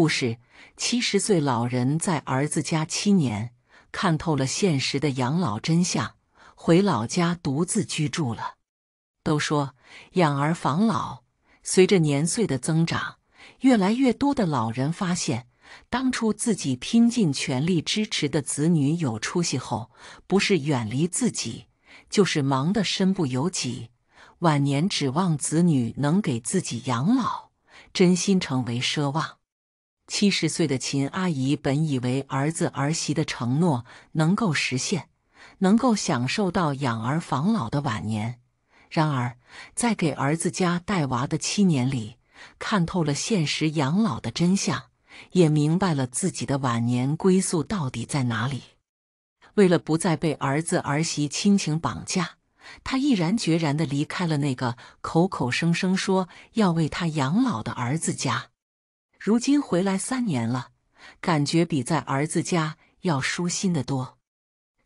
故事：七十岁老人在儿子家七年，看透了现实的养老真相，回老家独自居住了。都说养儿防老，随着年岁的增长，越来越多的老人发现，当初自己拼尽全力支持的子女有出息后，不是远离自己，就是忙得身不由己，晚年指望子女能给自己养老，真心成为奢望。七十岁的秦阿姨本以为儿子儿媳的承诺能够实现，能够享受到养儿防老的晚年。然而，在给儿子家带娃的七年里，看透了现实养老的真相，也明白了自己的晚年归宿到底在哪里。为了不再被儿子儿媳亲情绑架，她毅然决然地离开了那个口口声声说要为她养老的儿子家。如今回来三年了，感觉比在儿子家要舒心的多。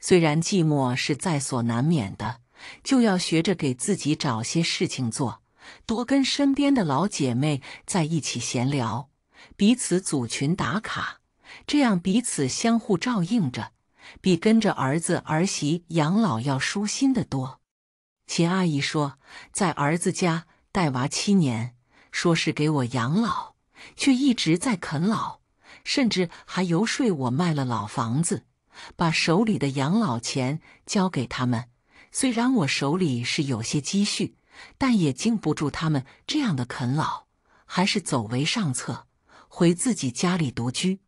虽然寂寞是在所难免的，就要学着给自己找些事情做，多跟身边的老姐妹在一起闲聊，彼此组群打卡，这样彼此相互照应着，比跟着儿子儿媳养老要舒心的多。秦阿姨说，在儿子家带娃七年，说是给我养老。却一直在啃老，甚至还游说我卖了老房子，把手里的养老钱交给他们。虽然我手里是有些积蓄，但也经不住他们这样的啃老，还是走为上策，回自己家里独居。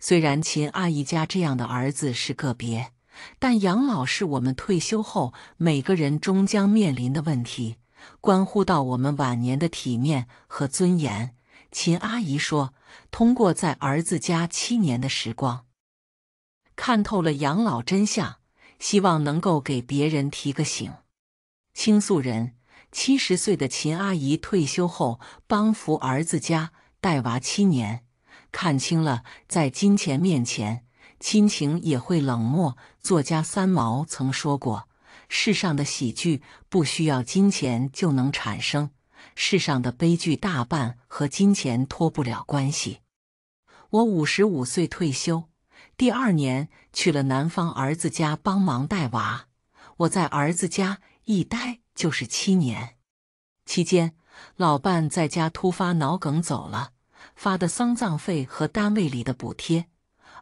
虽然秦阿姨家这样的儿子是个别，但养老是我们退休后每个人终将面临的问题，关乎到我们晚年的体面和尊严。秦阿姨说：“通过在儿子家七年的时光，看透了养老真相，希望能够给别人提个醒。”倾诉人：七十岁的秦阿姨退休后帮扶儿子家带娃七年，看清了在金钱面前，亲情也会冷漠。作家三毛曾说过：“世上的喜剧不需要金钱就能产生。”世上的悲剧大半和金钱脱不了关系。我五十五岁退休，第二年去了南方儿子家帮忙带娃。我在儿子家一待就是七年，期间老伴在家突发脑梗走了，发的丧葬费和单位里的补贴，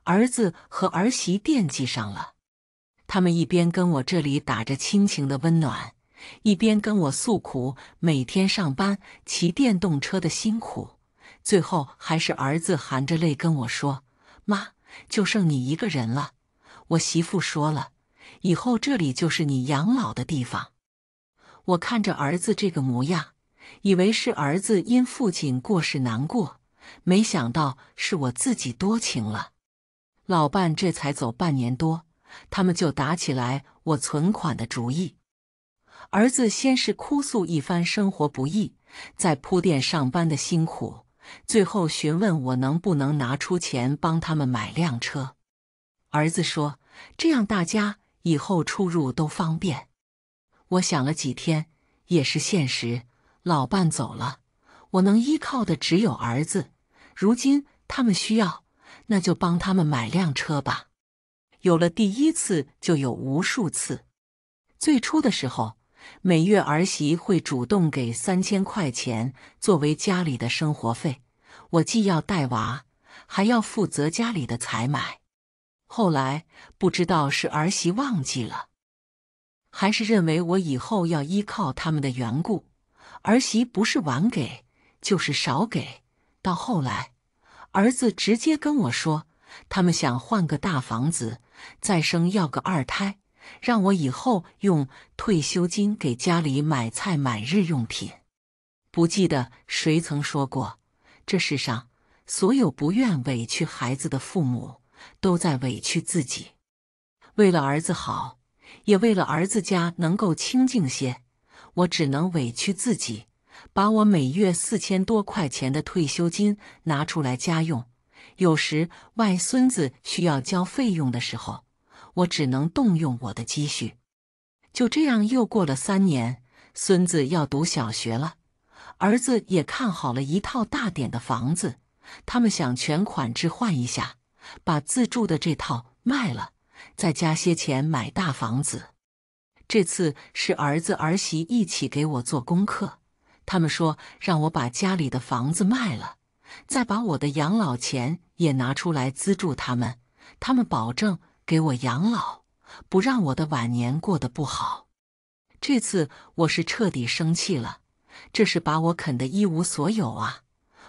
儿子和儿媳惦记上了。他们一边跟我这里打着亲情的温暖。一边跟我诉苦，每天上班骑电动车的辛苦。最后还是儿子含着泪跟我说：“妈，就剩你一个人了。我媳妇说了，以后这里就是你养老的地方。”我看着儿子这个模样，以为是儿子因父亲过世难过，没想到是我自己多情了。老伴这才走半年多，他们就打起来我存款的主意。儿子先是哭诉一番生活不易，再铺垫上班的辛苦，最后询问我能不能拿出钱帮他们买辆车。儿子说：“这样大家以后出入都方便。”我想了几天，也是现实。老伴走了，我能依靠的只有儿子。如今他们需要，那就帮他们买辆车吧。有了第一次，就有无数次。最初的时候。每月儿媳会主动给三千块钱作为家里的生活费，我既要带娃，还要负责家里的采买。后来不知道是儿媳忘记了，还是认为我以后要依靠他们的缘故，儿媳不是晚给，就是少给。到后来，儿子直接跟我说，他们想换个大房子，再生要个二胎。让我以后用退休金给家里买菜、买日用品。不记得谁曾说过，这世上所有不愿委屈孩子的父母，都在委屈自己。为了儿子好，也为了儿子家能够清静些，我只能委屈自己，把我每月四千多块钱的退休金拿出来家用。有时外孙子需要交费用的时候。我只能动用我的积蓄。就这样，又过了三年，孙子要读小学了，儿子也看好了一套大点的房子，他们想全款置换一下，把自住的这套卖了，再加些钱买大房子。这次是儿子儿媳一起给我做功课，他们说让我把家里的房子卖了，再把我的养老钱也拿出来资助他们，他们保证。给我养老，不让我的晚年过得不好。这次我是彻底生气了，这是把我啃得一无所有啊！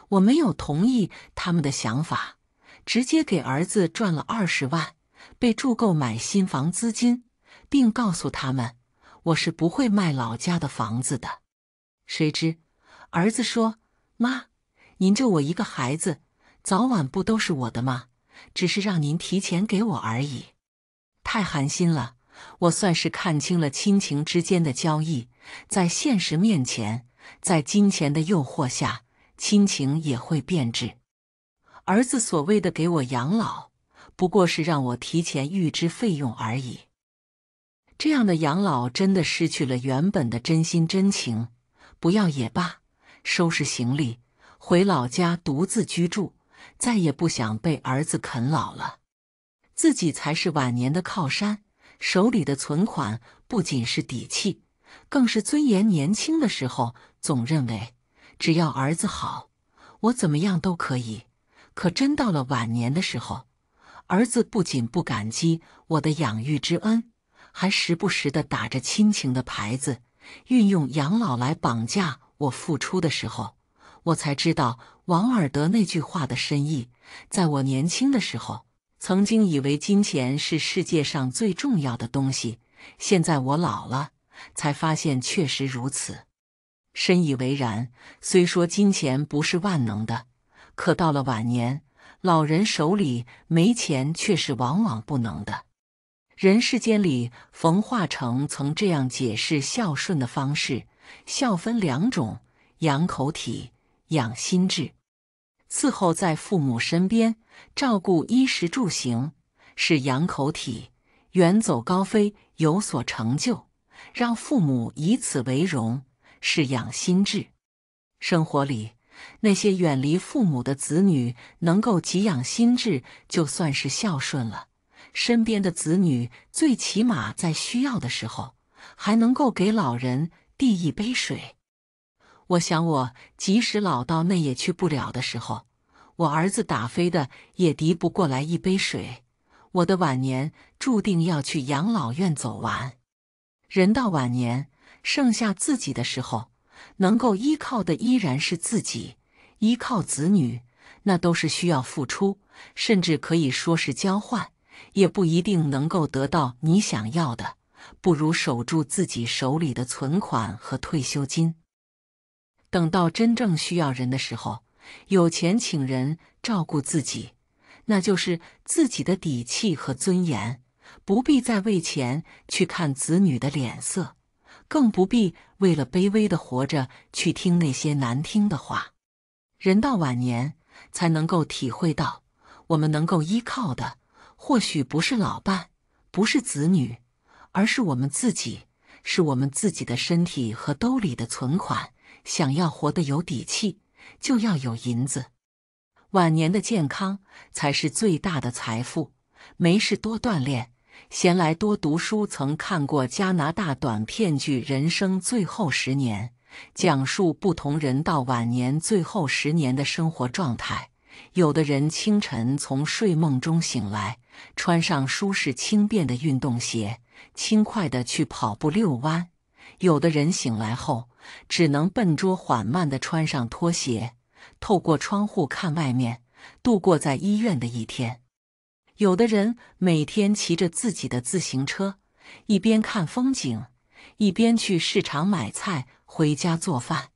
我没有同意他们的想法，直接给儿子赚了二十万，被住购买新房资金，并告诉他们，我是不会卖老家的房子的。谁知儿子说：“妈，您就我一个孩子，早晚不都是我的吗？”只是让您提前给我而已，太寒心了。我算是看清了亲情之间的交易，在现实面前，在金钱的诱惑下，亲情也会变质。儿子所谓的给我养老，不过是让我提前预支费用而已。这样的养老真的失去了原本的真心真情，不要也罢。收拾行李，回老家独自居住。再也不想被儿子啃老了，自己才是晚年的靠山。手里的存款不仅是底气，更是尊严。年轻的时候总认为只要儿子好，我怎么样都可以。可真到了晚年的时候，儿子不仅不感激我的养育之恩，还时不时的打着亲情的牌子，运用养老来绑架我付出的时候。我才知道王尔德那句话的深意。在我年轻的时候，曾经以为金钱是世界上最重要的东西。现在我老了，才发现确实如此，深以为然。虽说金钱不是万能的，可到了晚年，老人手里没钱却是往往不能的。人世间里，冯化成曾这样解释孝顺的方式：孝分两种，养口体。养心智，伺候在父母身边，照顾衣食住行，是养口体；远走高飞，有所成就，让父母以此为荣，是养心智。生活里那些远离父母的子女，能够给养心智，就算是孝顺了。身边的子女，最起码在需要的时候，还能够给老人递一杯水。我想，我即使老到那也去不了的时候，我儿子打飞的也敌不过来一杯水。我的晚年注定要去养老院走完。人到晚年，剩下自己的时候，能够依靠的依然是自己。依靠子女，那都是需要付出，甚至可以说是交换，也不一定能够得到你想要的。不如守住自己手里的存款和退休金。等到真正需要人的时候，有钱请人照顾自己，那就是自己的底气和尊严，不必再为钱去看子女的脸色，更不必为了卑微的活着去听那些难听的话。人到晚年才能够体会到，我们能够依靠的或许不是老伴，不是子女，而是我们自己，是我们自己的身体和兜里的存款。想要活得有底气，就要有银子。晚年的健康才是最大的财富。没事多锻炼，闲来多读书。曾看过加拿大短片剧《人生最后十年》，讲述不同人到晚年最后十年的生活状态。有的人清晨从睡梦中醒来，穿上舒适轻便的运动鞋，轻快地去跑步遛弯。有的人醒来后，只能笨拙缓慢地穿上拖鞋，透过窗户看外面，度过在医院的一天；有的人每天骑着自己的自行车，一边看风景，一边去市场买菜，回家做饭；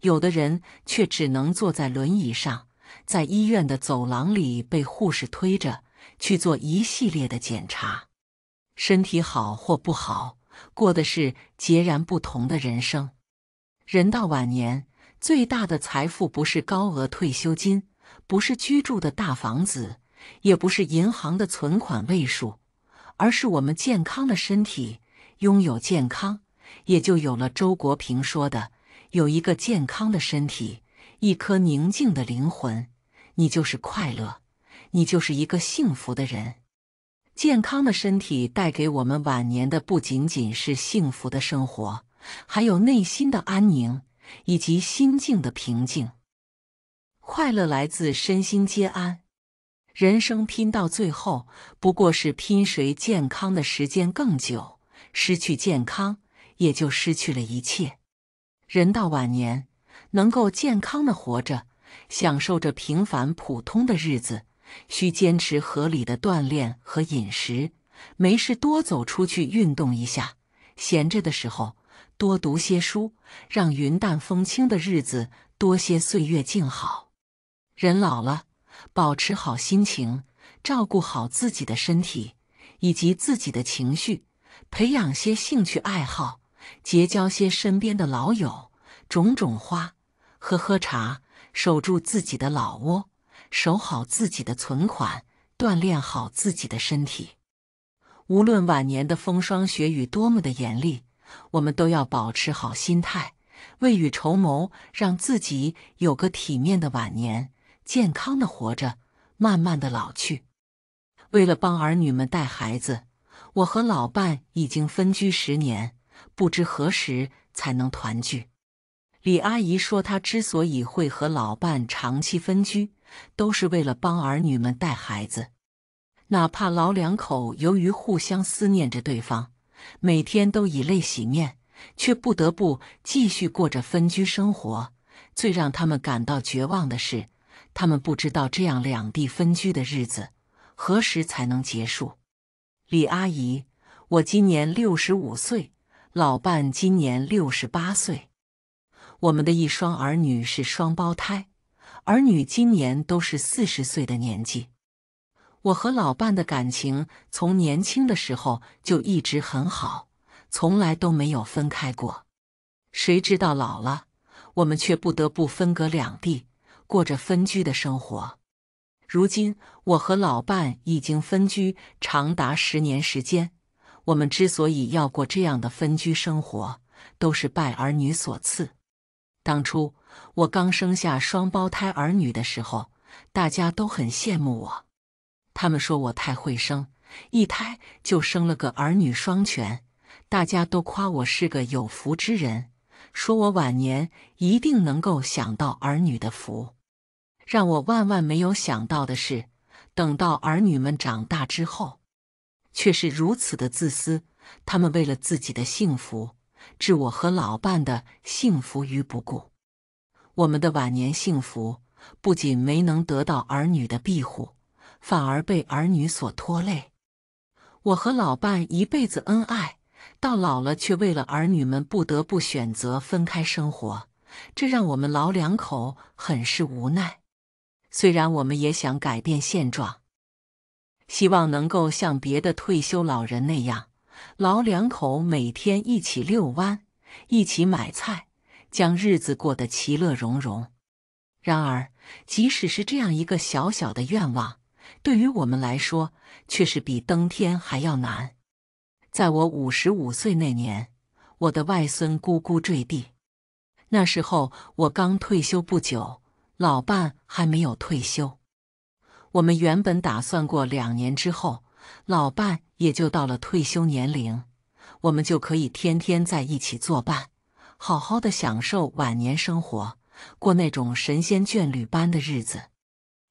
有的人却只能坐在轮椅上，在医院的走廊里被护士推着去做一系列的检查，身体好或不好。过的是截然不同的人生。人到晚年，最大的财富不是高额退休金，不是居住的大房子，也不是银行的存款位数，而是我们健康的身体。拥有健康，也就有了周国平说的：“有一个健康的身体，一颗宁静的灵魂，你就是快乐，你就是一个幸福的人。”健康的身体带给我们晚年的不仅仅是幸福的生活，还有内心的安宁以及心境的平静。快乐来自身心皆安。人生拼到最后，不过是拼谁健康的时间更久。失去健康，也就失去了一切。人到晚年，能够健康的活着，享受着平凡普通的日子。需坚持合理的锻炼和饮食，没事多走出去运动一下，闲着的时候多读些书，让云淡风轻的日子多些岁月静好。人老了，保持好心情，照顾好自己的身体以及自己的情绪，培养些兴趣爱好，结交些身边的老友，种种花，喝喝茶，守住自己的老窝。守好自己的存款，锻炼好自己的身体。无论晚年的风霜雪雨多么的严厉，我们都要保持好心态，未雨绸缪，让自己有个体面的晚年，健康的活着，慢慢的老去。为了帮儿女们带孩子，我和老伴已经分居十年，不知何时才能团聚。李阿姨说，她之所以会和老伴长期分居。都是为了帮儿女们带孩子，哪怕老两口由于互相思念着对方，每天都以泪洗面，却不得不继续过着分居生活。最让他们感到绝望的是，他们不知道这样两地分居的日子何时才能结束。李阿姨，我今年六十五岁，老伴今年六十八岁，我们的一双儿女是双胞胎。儿女今年都是四十岁的年纪，我和老伴的感情从年轻的时候就一直很好，从来都没有分开过。谁知道老了，我们却不得不分隔两地，过着分居的生活。如今，我和老伴已经分居长达十年时间。我们之所以要过这样的分居生活，都是拜儿女所赐。当初。我刚生下双胞胎儿女的时候，大家都很羡慕我。他们说我太会生，一胎就生了个儿女双全。大家都夸我是个有福之人，说我晚年一定能够享到儿女的福。让我万万没有想到的是，等到儿女们长大之后，却是如此的自私。他们为了自己的幸福，置我和老伴的幸福于不顾。我们的晚年幸福不仅没能得到儿女的庇护，反而被儿女所拖累。我和老伴一辈子恩爱，到老了却为了儿女们不得不选择分开生活，这让我们老两口很是无奈。虽然我们也想改变现状，希望能够像别的退休老人那样，老两口每天一起遛弯，一起买菜。将日子过得其乐融融。然而，即使是这样一个小小的愿望，对于我们来说，却是比登天还要难。在我五十五岁那年，我的外孙呱呱坠地。那时候我刚退休不久，老伴还没有退休。我们原本打算过两年之后，老伴也就到了退休年龄，我们就可以天天在一起作伴。好好的享受晚年生活，过那种神仙眷侣般的日子。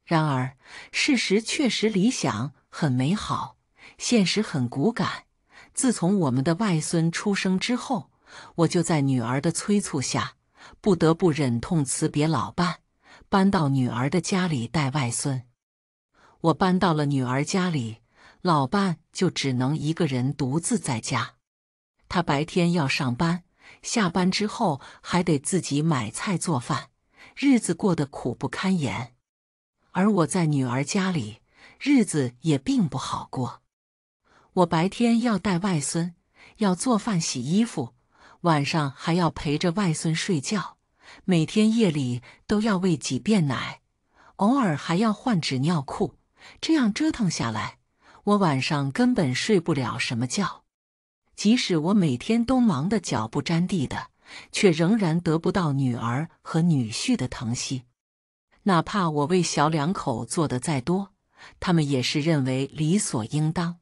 然而，事实确实理想很美好，现实很骨感。自从我们的外孙出生之后，我就在女儿的催促下，不得不忍痛辞别老伴，搬到女儿的家里带外孙。我搬到了女儿家里，老伴就只能一个人独自在家。他白天要上班。下班之后还得自己买菜做饭，日子过得苦不堪言。而我在女儿家里，日子也并不好过。我白天要带外孙，要做饭、洗衣服，晚上还要陪着外孙睡觉，每天夜里都要喂几遍奶，偶尔还要换纸尿裤。这样折腾下来，我晚上根本睡不了什么觉。即使我每天都忙得脚不沾地的，却仍然得不到女儿和女婿的疼惜。哪怕我为小两口做的再多，他们也是认为理所应当。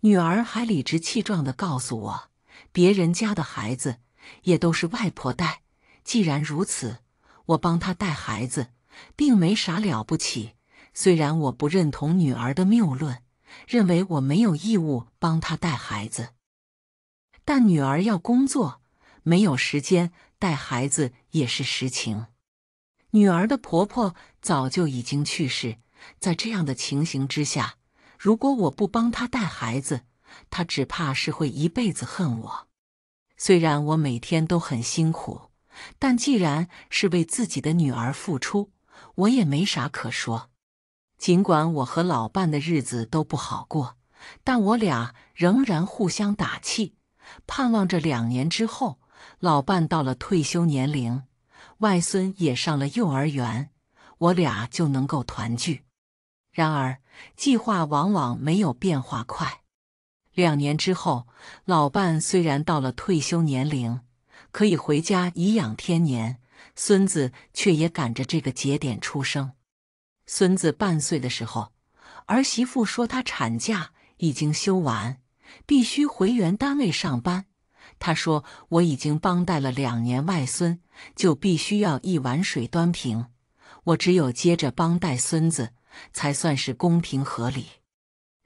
女儿还理直气壮地告诉我：“别人家的孩子也都是外婆带，既然如此，我帮他带孩子并没啥了不起。”虽然我不认同女儿的谬论，认为我没有义务帮他带孩子。但女儿要工作，没有时间带孩子也是实情。女儿的婆婆早就已经去世，在这样的情形之下，如果我不帮她带孩子，她只怕是会一辈子恨我。虽然我每天都很辛苦，但既然是为自己的女儿付出，我也没啥可说。尽管我和老伴的日子都不好过，但我俩仍然互相打气。盼望着两年之后，老伴到了退休年龄，外孙也上了幼儿园，我俩就能够团聚。然而，计划往往没有变化快。两年之后，老伴虽然到了退休年龄，可以回家颐养天年，孙子却也赶着这个节点出生。孙子半岁的时候，儿媳妇说她产假已经休完。必须回原单位上班。他说：“我已经帮带了两年外孙，就必须要一碗水端平。我只有接着帮带孙子，才算是公平合理。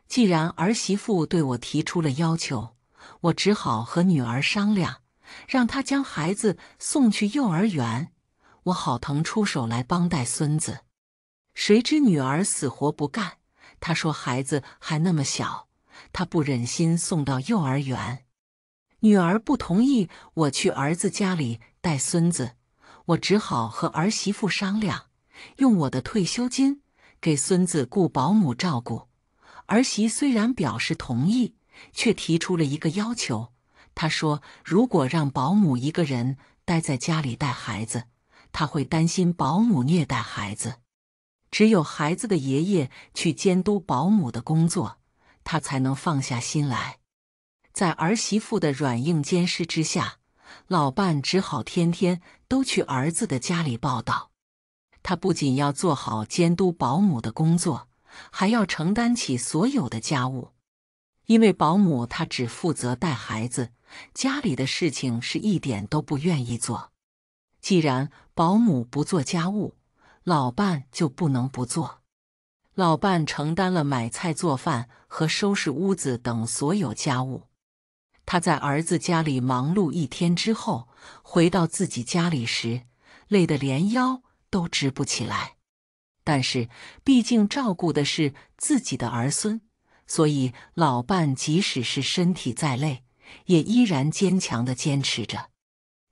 既然儿媳妇对我提出了要求，我只好和女儿商量，让她将孩子送去幼儿园，我好腾出手来帮带孙子。谁知女儿死活不干，她说孩子还那么小。”他不忍心送到幼儿园，女儿不同意我去儿子家里带孙子，我只好和儿媳妇商量，用我的退休金给孙子雇保姆照顾。儿媳虽然表示同意，却提出了一个要求。她说：“如果让保姆一个人待在家里带孩子，她会担心保姆虐待孩子，只有孩子的爷爷去监督保姆的工作。”他才能放下心来。在儿媳妇的软硬兼施之下，老伴只好天天都去儿子的家里报道。他不仅要做好监督保姆的工作，还要承担起所有的家务。因为保姆她只负责带孩子，家里的事情是一点都不愿意做。既然保姆不做家务，老伴就不能不做。老伴承担了买菜做饭。和收拾屋子等所有家务，他在儿子家里忙碌一天之后，回到自己家里时，累得连腰都直不起来。但是，毕竟照顾的是自己的儿孙，所以老伴即使是身体再累，也依然坚强地坚持着。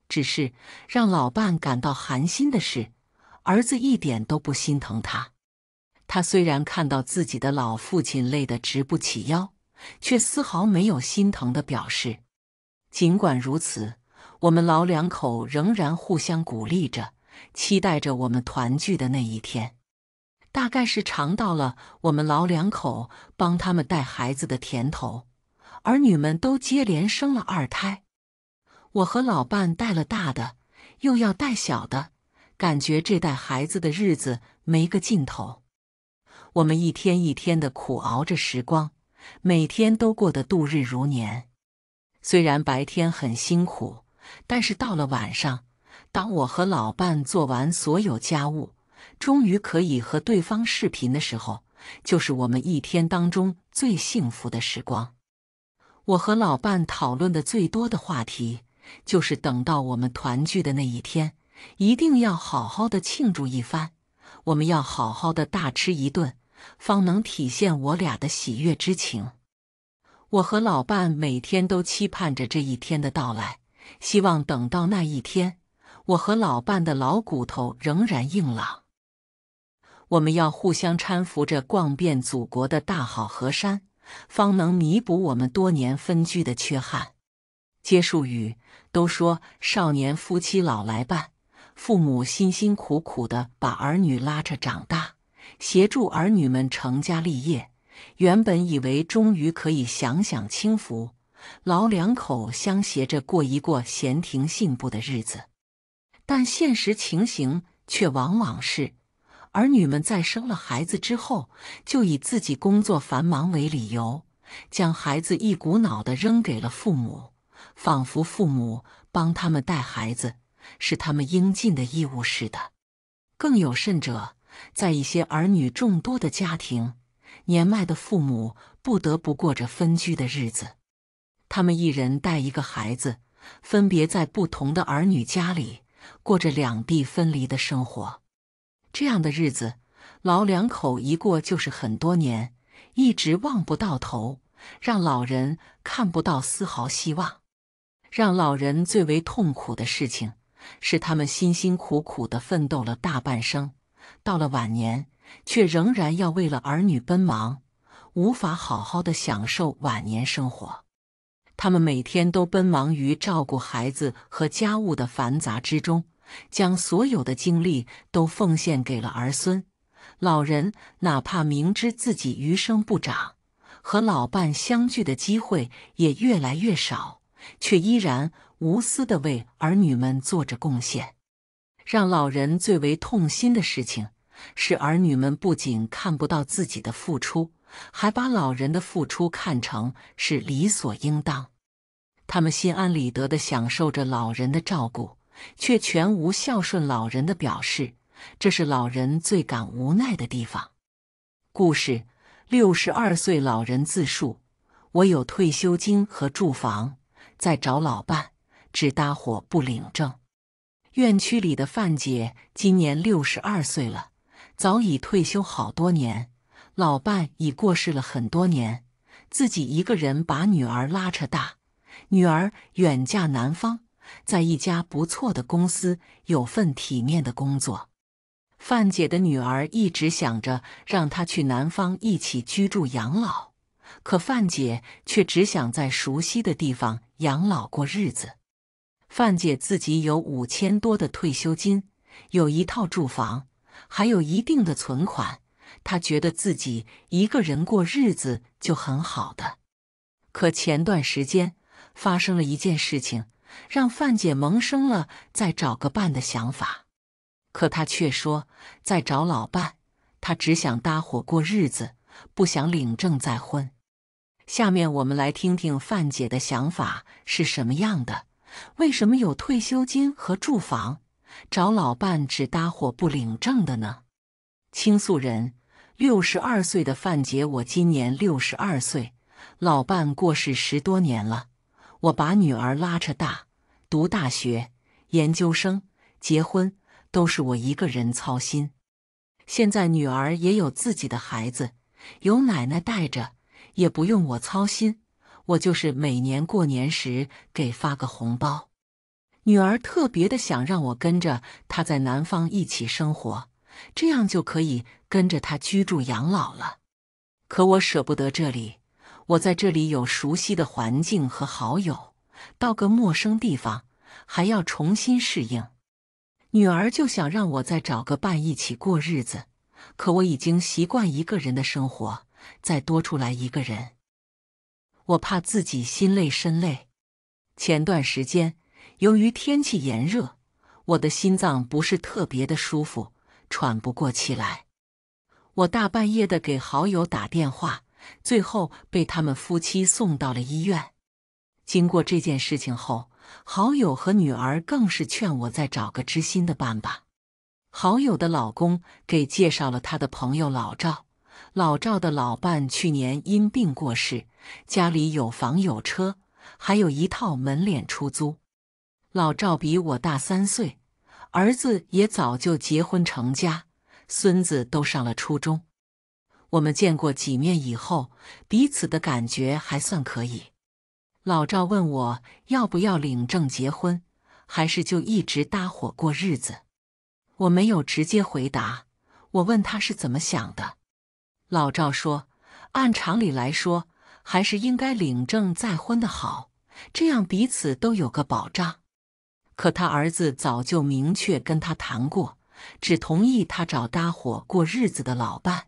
只是让老伴感到寒心的是，儿子一点都不心疼他。他虽然看到自己的老父亲累得直不起腰，却丝毫没有心疼的表示。尽管如此，我们老两口仍然互相鼓励着，期待着我们团聚的那一天。大概是尝到了我们老两口帮他们带孩子的甜头，儿女们都接连生了二胎。我和老伴带了大的，又要带小的，感觉这带孩子的日子没个尽头。我们一天一天的苦熬着时光，每天都过得度日如年。虽然白天很辛苦，但是到了晚上，当我和老伴做完所有家务，终于可以和对方视频的时候，就是我们一天当中最幸福的时光。我和老伴讨论的最多的话题，就是等到我们团聚的那一天，一定要好好的庆祝一番，我们要好好的大吃一顿。方能体现我俩的喜悦之情。我和老伴每天都期盼着这一天的到来，希望等到那一天，我和老伴的老骨头仍然硬朗。我们要互相搀扶着逛遍祖国的大好河山，方能弥补我们多年分居的缺憾。结束语都说“少年夫妻老来伴”，父母辛辛苦苦的把儿女拉扯长大。协助儿女们成家立业，原本以为终于可以享享清福，老两口相携着过一过闲庭信步的日子。但现实情形却往往是，儿女们在生了孩子之后，就以自己工作繁忙为理由，将孩子一股脑地扔给了父母，仿佛父母帮他们带孩子是他们应尽的义务似的。更有甚者。在一些儿女众多的家庭，年迈的父母不得不过着分居的日子。他们一人带一个孩子，分别在不同的儿女家里过着两地分离的生活。这样的日子，老两口一过就是很多年，一直望不到头，让老人看不到丝毫希望。让老人最为痛苦的事情，是他们辛辛苦苦地奋斗了大半生。到了晚年，却仍然要为了儿女奔忙，无法好好的享受晚年生活。他们每天都奔忙于照顾孩子和家务的繁杂之中，将所有的精力都奉献给了儿孙。老人哪怕明知自己余生不长，和老伴相聚的机会也越来越少，却依然无私的为儿女们做着贡献。让老人最为痛心的事情是，儿女们不仅看不到自己的付出，还把老人的付出看成是理所应当。他们心安理得地享受着老人的照顾，却全无孝顺老人的表示。这是老人最感无奈的地方。故事：六十二岁老人自述，我有退休金和住房，在找老伴，只搭伙不领证。院区里的范姐今年六十二岁了，早已退休好多年，老伴已过世了很多年，自己一个人把女儿拉扯大。女儿远嫁南方，在一家不错的公司有份体面的工作。范姐的女儿一直想着让她去南方一起居住养老，可范姐却只想在熟悉的地方养老过日子。范姐自己有五千多的退休金，有一套住房，还有一定的存款。她觉得自己一个人过日子就很好的。可前段时间发生了一件事情，让范姐萌生了再找个伴的想法。可她却说：“再找老伴，她只想搭伙过日子，不想领证再婚。”下面我们来听听范姐的想法是什么样的。为什么有退休金和住房，找老伴只搭伙不领证的呢？倾诉人：六十二岁的范杰，我今年六十二岁，老伴过世十多年了，我把女儿拉扯大，读大学、研究生、结婚，都是我一个人操心。现在女儿也有自己的孩子，有奶奶带着，也不用我操心。我就是每年过年时给发个红包，女儿特别的想让我跟着她在南方一起生活，这样就可以跟着她居住养老了。可我舍不得这里，我在这里有熟悉的环境和好友，到个陌生地方还要重新适应。女儿就想让我再找个伴一起过日子，可我已经习惯一个人的生活，再多出来一个人。我怕自己心累身累。前段时间，由于天气炎热，我的心脏不是特别的舒服，喘不过气来。我大半夜的给好友打电话，最后被他们夫妻送到了医院。经过这件事情后，好友和女儿更是劝我再找个知心的伴吧。好友的老公给介绍了他的朋友老赵。老赵的老伴去年因病过世，家里有房有车，还有一套门脸出租。老赵比我大三岁，儿子也早就结婚成家，孙子都上了初中。我们见过几面以后，彼此的感觉还算可以。老赵问我要不要领证结婚，还是就一直搭伙过日子？我没有直接回答，我问他是怎么想的。老赵说：“按常理来说，还是应该领证再婚的好，这样彼此都有个保障。可他儿子早就明确跟他谈过，只同意他找搭伙过日子的老伴，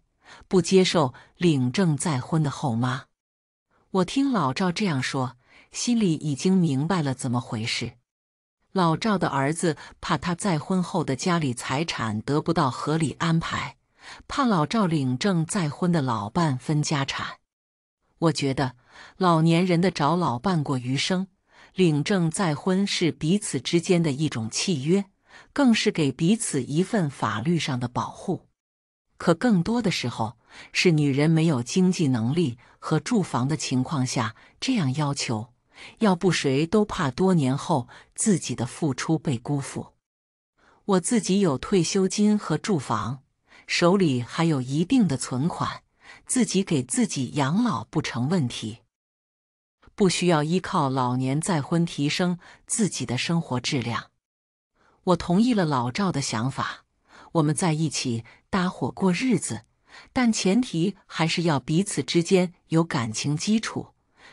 不接受领证再婚的后妈。”我听老赵这样说，心里已经明白了怎么回事。老赵的儿子怕他再婚后的家里财产得不到合理安排。怕老赵领证再婚的老伴分家产，我觉得老年人的找老伴过余生，领证再婚是彼此之间的一种契约，更是给彼此一份法律上的保护。可更多的时候是女人没有经济能力和住房的情况下这样要求，要不谁都怕多年后自己的付出被辜负。我自己有退休金和住房。手里还有一定的存款，自己给自己养老不成问题，不需要依靠老年再婚提升自己的生活质量。我同意了老赵的想法，我们在一起搭伙过日子，但前提还是要彼此之间有感情基础。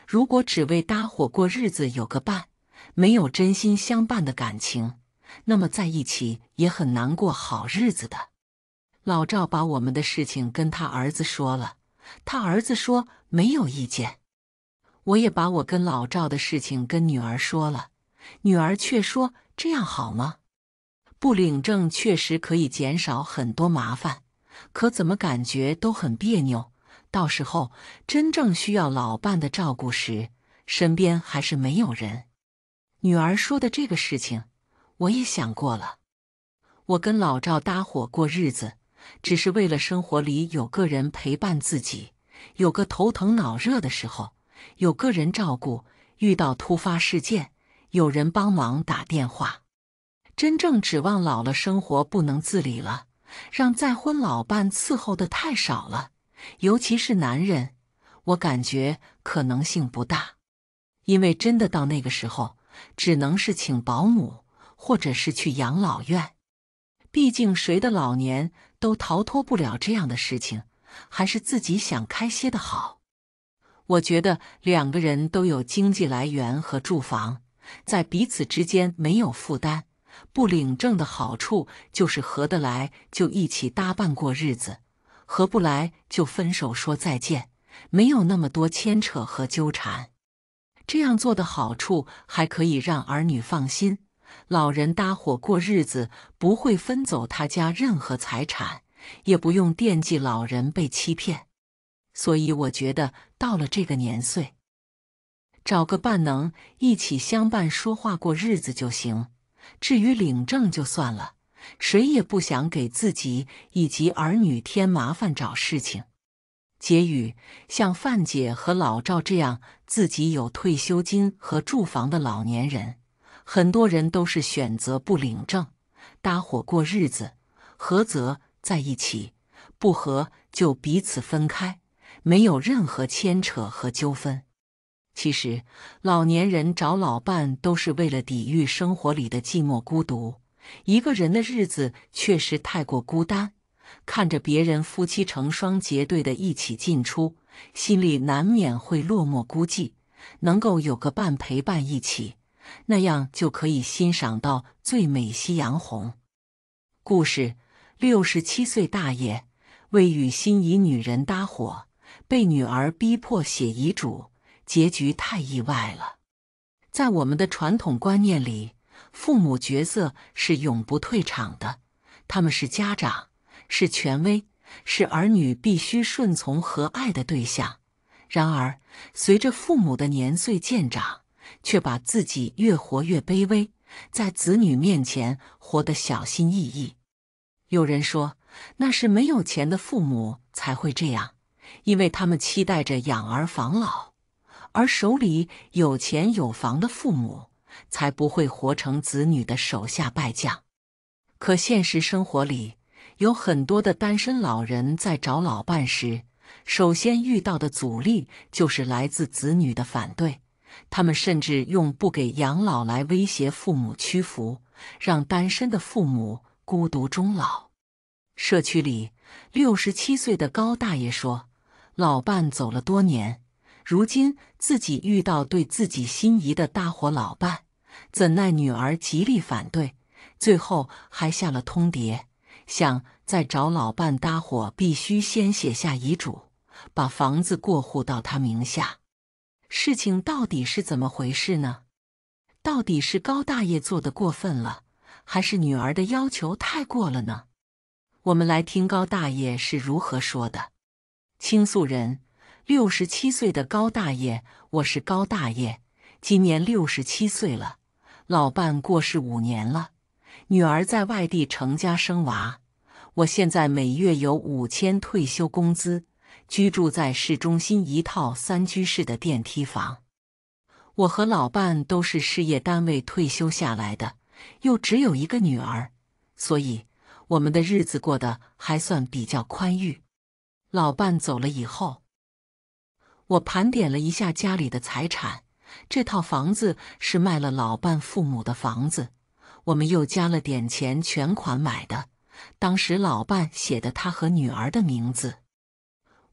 如果只为搭伙过日子有个伴，没有真心相伴的感情，那么在一起也很难过好日子的。老赵把我们的事情跟他儿子说了，他儿子说没有意见。我也把我跟老赵的事情跟女儿说了，女儿却说这样好吗？不领证确实可以减少很多麻烦，可怎么感觉都很别扭。到时候真正需要老伴的照顾时，身边还是没有人。女儿说的这个事情，我也想过了，我跟老赵搭伙过日子。只是为了生活里有个人陪伴自己，有个头疼脑热的时候有个人照顾，遇到突发事件有人帮忙打电话。真正指望老了生活不能自理了，让再婚老伴伺候的太少了，尤其是男人，我感觉可能性不大，因为真的到那个时候，只能是请保姆或者是去养老院，毕竟谁的老年。都逃脱不了这样的事情，还是自己想开些的好。我觉得两个人都有经济来源和住房，在彼此之间没有负担。不领证的好处就是合得来就一起搭伴过日子，合不来就分手说再见，没有那么多牵扯和纠缠。这样做的好处还可以让儿女放心。老人搭伙过日子，不会分走他家任何财产，也不用惦记老人被欺骗，所以我觉得到了这个年岁，找个伴能一起相伴说话过日子就行。至于领证，就算了，谁也不想给自己以及儿女添麻烦找事情。结语：像范姐和老赵这样自己有退休金和住房的老年人。很多人都是选择不领证，搭伙过日子，合则在一起，不合就彼此分开，没有任何牵扯和纠纷。其实，老年人找老伴都是为了抵御生活里的寂寞孤独。一个人的日子确实太过孤单，看着别人夫妻成双结对的一起进出，心里难免会落寞孤寂，能够有个伴陪伴一起。那样就可以欣赏到最美夕阳红。故事：六十七岁大爷为与心仪女人搭伙，被女儿逼迫写遗嘱，结局太意外了。在我们的传统观念里，父母角色是永不退场的，他们是家长，是权威，是儿女必须顺从和爱的对象。然而，随着父母的年岁渐长，却把自己越活越卑微，在子女面前活得小心翼翼。有人说，那是没有钱的父母才会这样，因为他们期待着养儿防老；而手里有钱有房的父母，才不会活成子女的手下败将。可现实生活里，有很多的单身老人在找老伴时，首先遇到的阻力就是来自子女的反对。他们甚至用不给养老来威胁父母屈服，让单身的父母孤独终老。社区里，六十七岁的高大爷说：“老伴走了多年，如今自己遇到对自己心仪的搭伙老伴，怎奈女儿极力反对，最后还下了通牒，想再找老伴搭伙，必须先写下遗嘱，把房子过户到他名下。”事情到底是怎么回事呢？到底是高大爷做的过分了，还是女儿的要求太过了呢？我们来听高大爷是如何说的。倾诉人：六十七岁的高大爷，我是高大爷，今年六十七岁了，老伴过世五年了，女儿在外地成家生娃，我现在每月有五千退休工资。居住在市中心一套三居室的电梯房。我和老伴都是事业单位退休下来的，又只有一个女儿，所以我们的日子过得还算比较宽裕。老伴走了以后，我盘点了一下家里的财产。这套房子是卖了老伴父母的房子，我们又加了点钱全款买的，当时老伴写的他和女儿的名字。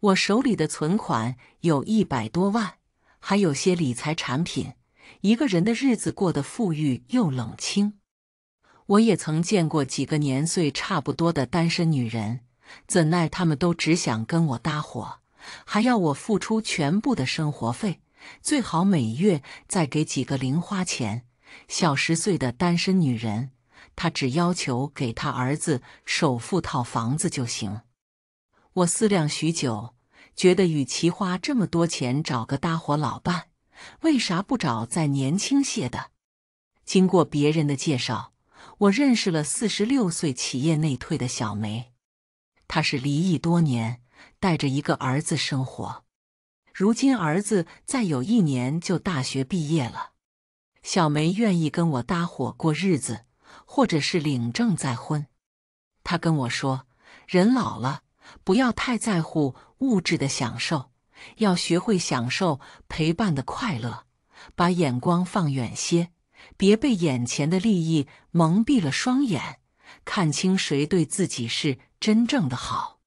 我手里的存款有一百多万，还有些理财产品。一个人的日子过得富裕又冷清。我也曾见过几个年岁差不多的单身女人，怎奈他们都只想跟我搭伙，还要我付出全部的生活费，最好每月再给几个零花钱。小十岁的单身女人，她只要求给她儿子首付套房子就行。我思量许久，觉得与其花这么多钱找个搭伙老伴，为啥不找再年轻些的？经过别人的介绍，我认识了四十六岁企业内退的小梅。她是离异多年，带着一个儿子生活。如今儿子再有一年就大学毕业了。小梅愿意跟我搭伙过日子，或者是领证再婚。她跟我说：“人老了。”不要太在乎物质的享受，要学会享受陪伴的快乐。把眼光放远些，别被眼前的利益蒙蔽了双眼，看清谁对自己是真正的好。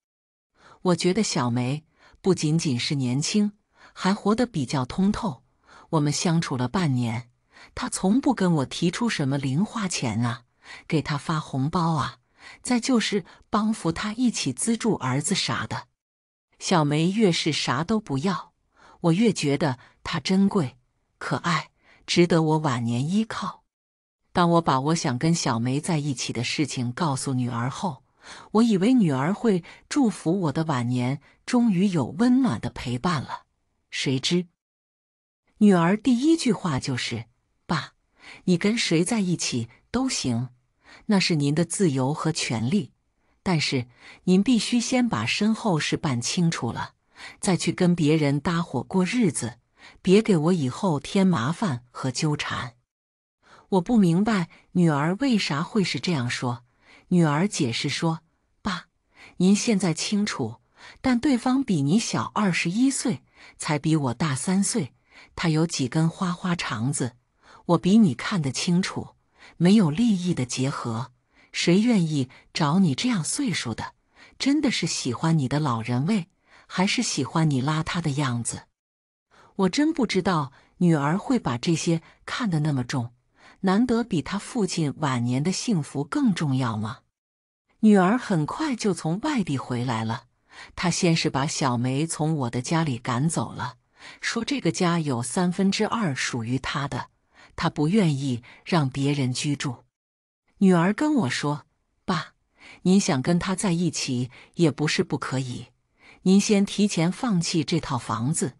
我觉得小梅不仅仅是年轻，还活得比较通透。我们相处了半年，她从不跟我提出什么零花钱啊，给她发红包啊。再就是帮扶他一起资助儿子啥的。小梅越是啥都不要，我越觉得她珍贵、可爱，值得我晚年依靠。当我把我想跟小梅在一起的事情告诉女儿后，我以为女儿会祝福我的晚年，终于有温暖的陪伴了。谁知，女儿第一句话就是：“爸，你跟谁在一起都行。”那是您的自由和权利，但是您必须先把身后事办清楚了，再去跟别人搭伙过日子，别给我以后添麻烦和纠缠。我不明白女儿为啥会是这样说。女儿解释说：“爸，您现在清楚，但对方比你小二十一岁，才比我大三岁，他有几根花花肠子，我比你看得清楚。”没有利益的结合，谁愿意找你这样岁数的？真的是喜欢你的老人味，还是喜欢你邋遢的样子？我真不知道女儿会把这些看得那么重，难得比她父亲晚年的幸福更重要吗？女儿很快就从外地回来了，她先是把小梅从我的家里赶走了，说这个家有三分之二属于她的。他不愿意让别人居住。女儿跟我说：“爸，您想跟他在一起也不是不可以。您先提前放弃这套房子，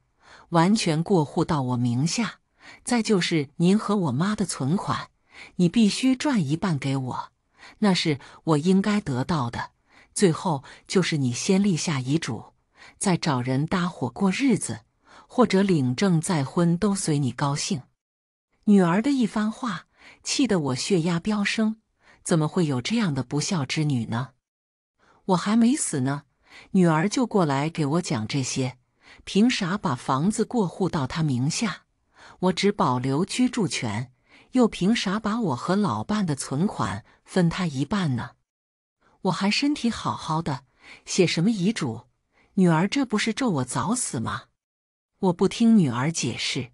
完全过户到我名下。再就是您和我妈的存款，你必须赚一半给我，那是我应该得到的。最后就是你先立下遗嘱，再找人搭伙过日子，或者领证再婚都随你高兴。”女儿的一番话，气得我血压飙升。怎么会有这样的不孝之女呢？我还没死呢，女儿就过来给我讲这些，凭啥把房子过户到她名下？我只保留居住权，又凭啥把我和老伴的存款分她一半呢？我还身体好好的，写什么遗嘱？女儿这不是咒我早死吗？我不听女儿解释。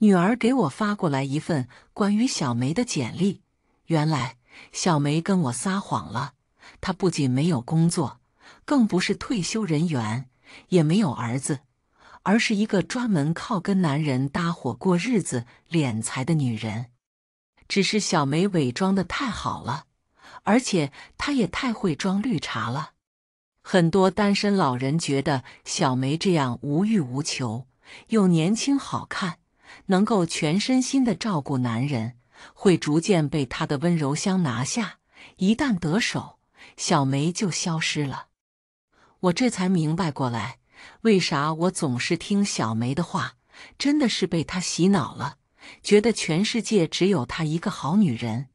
女儿给我发过来一份关于小梅的简历。原来小梅跟我撒谎了，她不仅没有工作，更不是退休人员，也没有儿子，而是一个专门靠跟男人搭伙过日子敛财的女人。只是小梅伪装的太好了，而且她也太会装绿茶了。很多单身老人觉得小梅这样无欲无求，又年轻好看。能够全身心的照顾男人，会逐渐被他的温柔乡拿下。一旦得手，小梅就消失了。我这才明白过来，为啥我总是听小梅的话，真的是被她洗脑了，觉得全世界只有她一个好女人，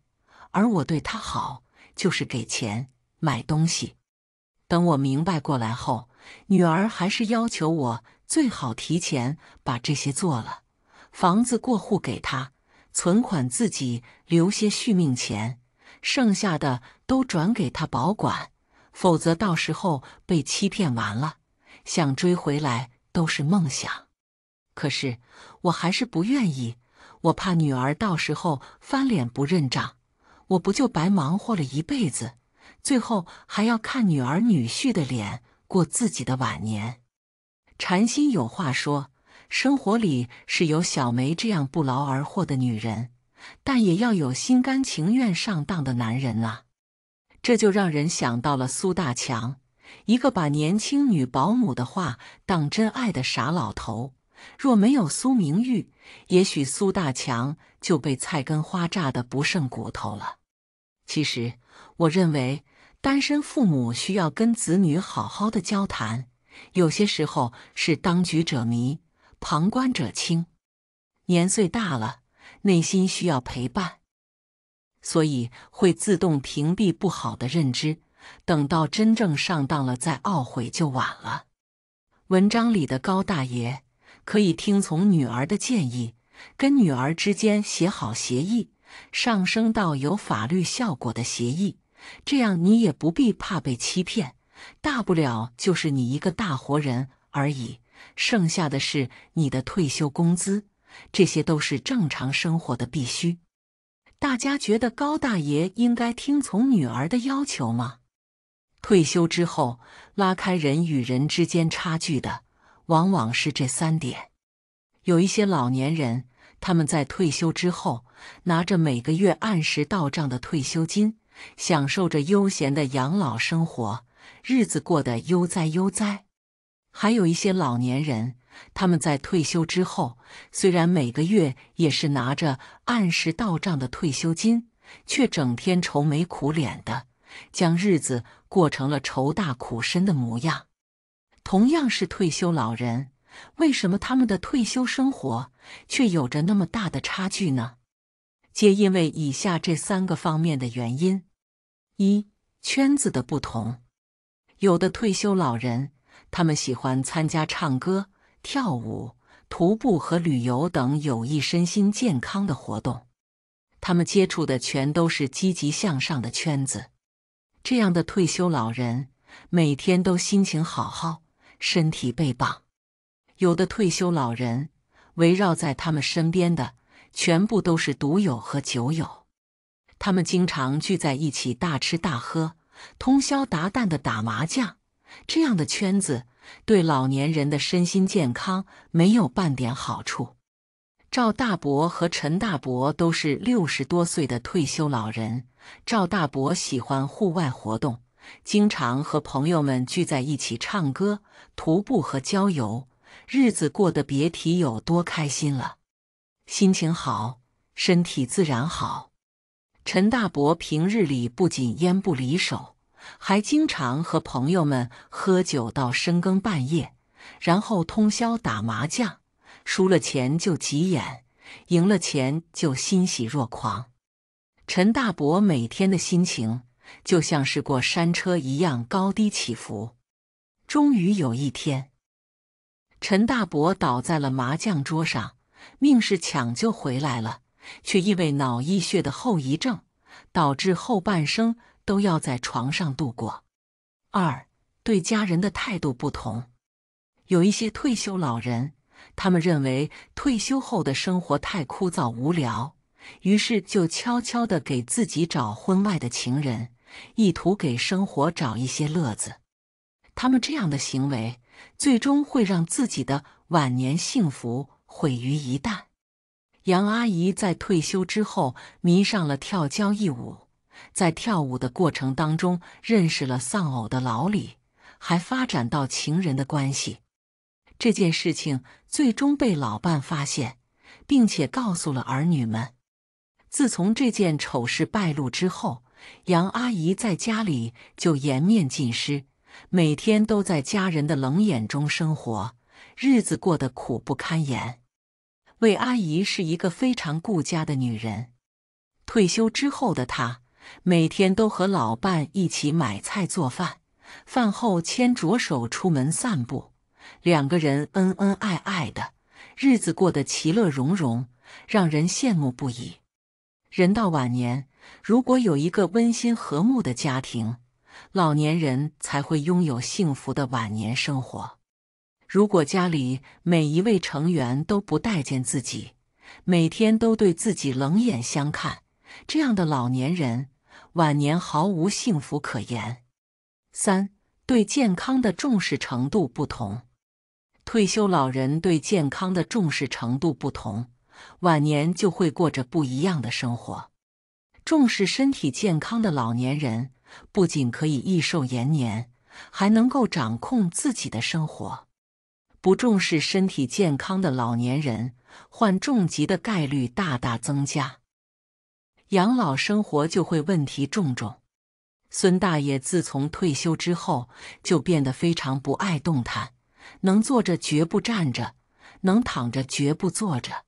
而我对她好就是给钱买东西。等我明白过来后，女儿还是要求我最好提前把这些做了。房子过户给他，存款自己留些续命钱，剩下的都转给他保管。否则到时候被欺骗完了，想追回来都是梦想。可是我还是不愿意，我怕女儿到时候翻脸不认账，我不就白忙活了一辈子，最后还要看女儿女婿的脸过自己的晚年。禅心有话说。生活里是有小梅这样不劳而获的女人，但也要有心甘情愿上当的男人啊！这就让人想到了苏大强，一个把年轻女保姆的话当真爱的傻老头。若没有苏明玉，也许苏大强就被菜根花榨得不剩骨头了。其实，我认为单身父母需要跟子女好好的交谈，有些时候是当局者迷。旁观者清，年岁大了，内心需要陪伴，所以会自动屏蔽不好的认知。等到真正上当了，再懊悔就晚了。文章里的高大爷可以听从女儿的建议，跟女儿之间写好协议，上升到有法律效果的协议，这样你也不必怕被欺骗，大不了就是你一个大活人而已。剩下的是你的退休工资，这些都是正常生活的必须。大家觉得高大爷应该听从女儿的要求吗？退休之后拉开人与人之间差距的，往往是这三点。有一些老年人，他们在退休之后拿着每个月按时到账的退休金，享受着悠闲的养老生活，日子过得悠哉悠哉。还有一些老年人，他们在退休之后，虽然每个月也是拿着按时到账的退休金，却整天愁眉苦脸的，将日子过成了愁大苦深的模样。同样是退休老人，为什么他们的退休生活却有着那么大的差距呢？皆因为以下这三个方面的原因：一、圈子的不同，有的退休老人。他们喜欢参加唱歌、跳舞、徒步和旅游等有益身心健康的活动。他们接触的全都是积极向上的圈子。这样的退休老人每天都心情好好，身体倍棒。有的退休老人围绕在他们身边的全部都是独友和酒友，他们经常聚在一起大吃大喝，通宵达旦的打麻将。这样的圈子对老年人的身心健康没有半点好处。赵大伯和陈大伯都是六十多岁的退休老人。赵大伯喜欢户外活动，经常和朋友们聚在一起唱歌、徒步和郊游，日子过得别提有多开心了。心情好，身体自然好。陈大伯平日里不仅烟不离手。还经常和朋友们喝酒到深更半夜，然后通宵打麻将，输了钱就急眼，赢了钱就欣喜若狂。陈大伯每天的心情就像是过山车一样高低起伏。终于有一天，陈大伯倒在了麻将桌上，命是抢救回来了，却因为脑溢血的后遗症，导致后半生。都要在床上度过。二对家人的态度不同，有一些退休老人，他们认为退休后的生活太枯燥无聊，于是就悄悄地给自己找婚外的情人，意图给生活找一些乐子。他们这样的行为，最终会让自己的晚年幸福毁于一旦。杨阿姨在退休之后迷上了跳交谊舞。在跳舞的过程当中，认识了丧偶的老李，还发展到情人的关系。这件事情最终被老伴发现，并且告诉了儿女们。自从这件丑事败露之后，杨阿姨在家里就颜面尽失，每天都在家人的冷眼中生活，日子过得苦不堪言。魏阿姨是一个非常顾家的女人，退休之后的她。每天都和老伴一起买菜做饭，饭后牵着手出门散步，两个人恩恩爱爱的日子过得其乐融融，让人羡慕不已。人到晚年，如果有一个温馨和睦的家庭，老年人才会拥有幸福的晚年生活。如果家里每一位成员都不待见自己，每天都对自己冷眼相看，这样的老年人。晚年毫无幸福可言。三对健康的重视程度不同，退休老人对健康的重视程度不同，晚年就会过着不一样的生活。重视身体健康的老年人，不仅可以益寿延年，还能够掌控自己的生活；不重视身体健康的老年人，患重疾的概率大大增加。养老生活就会问题重重。孙大爷自从退休之后，就变得非常不爱动弹，能坐着绝不站着，能躺着绝不坐着。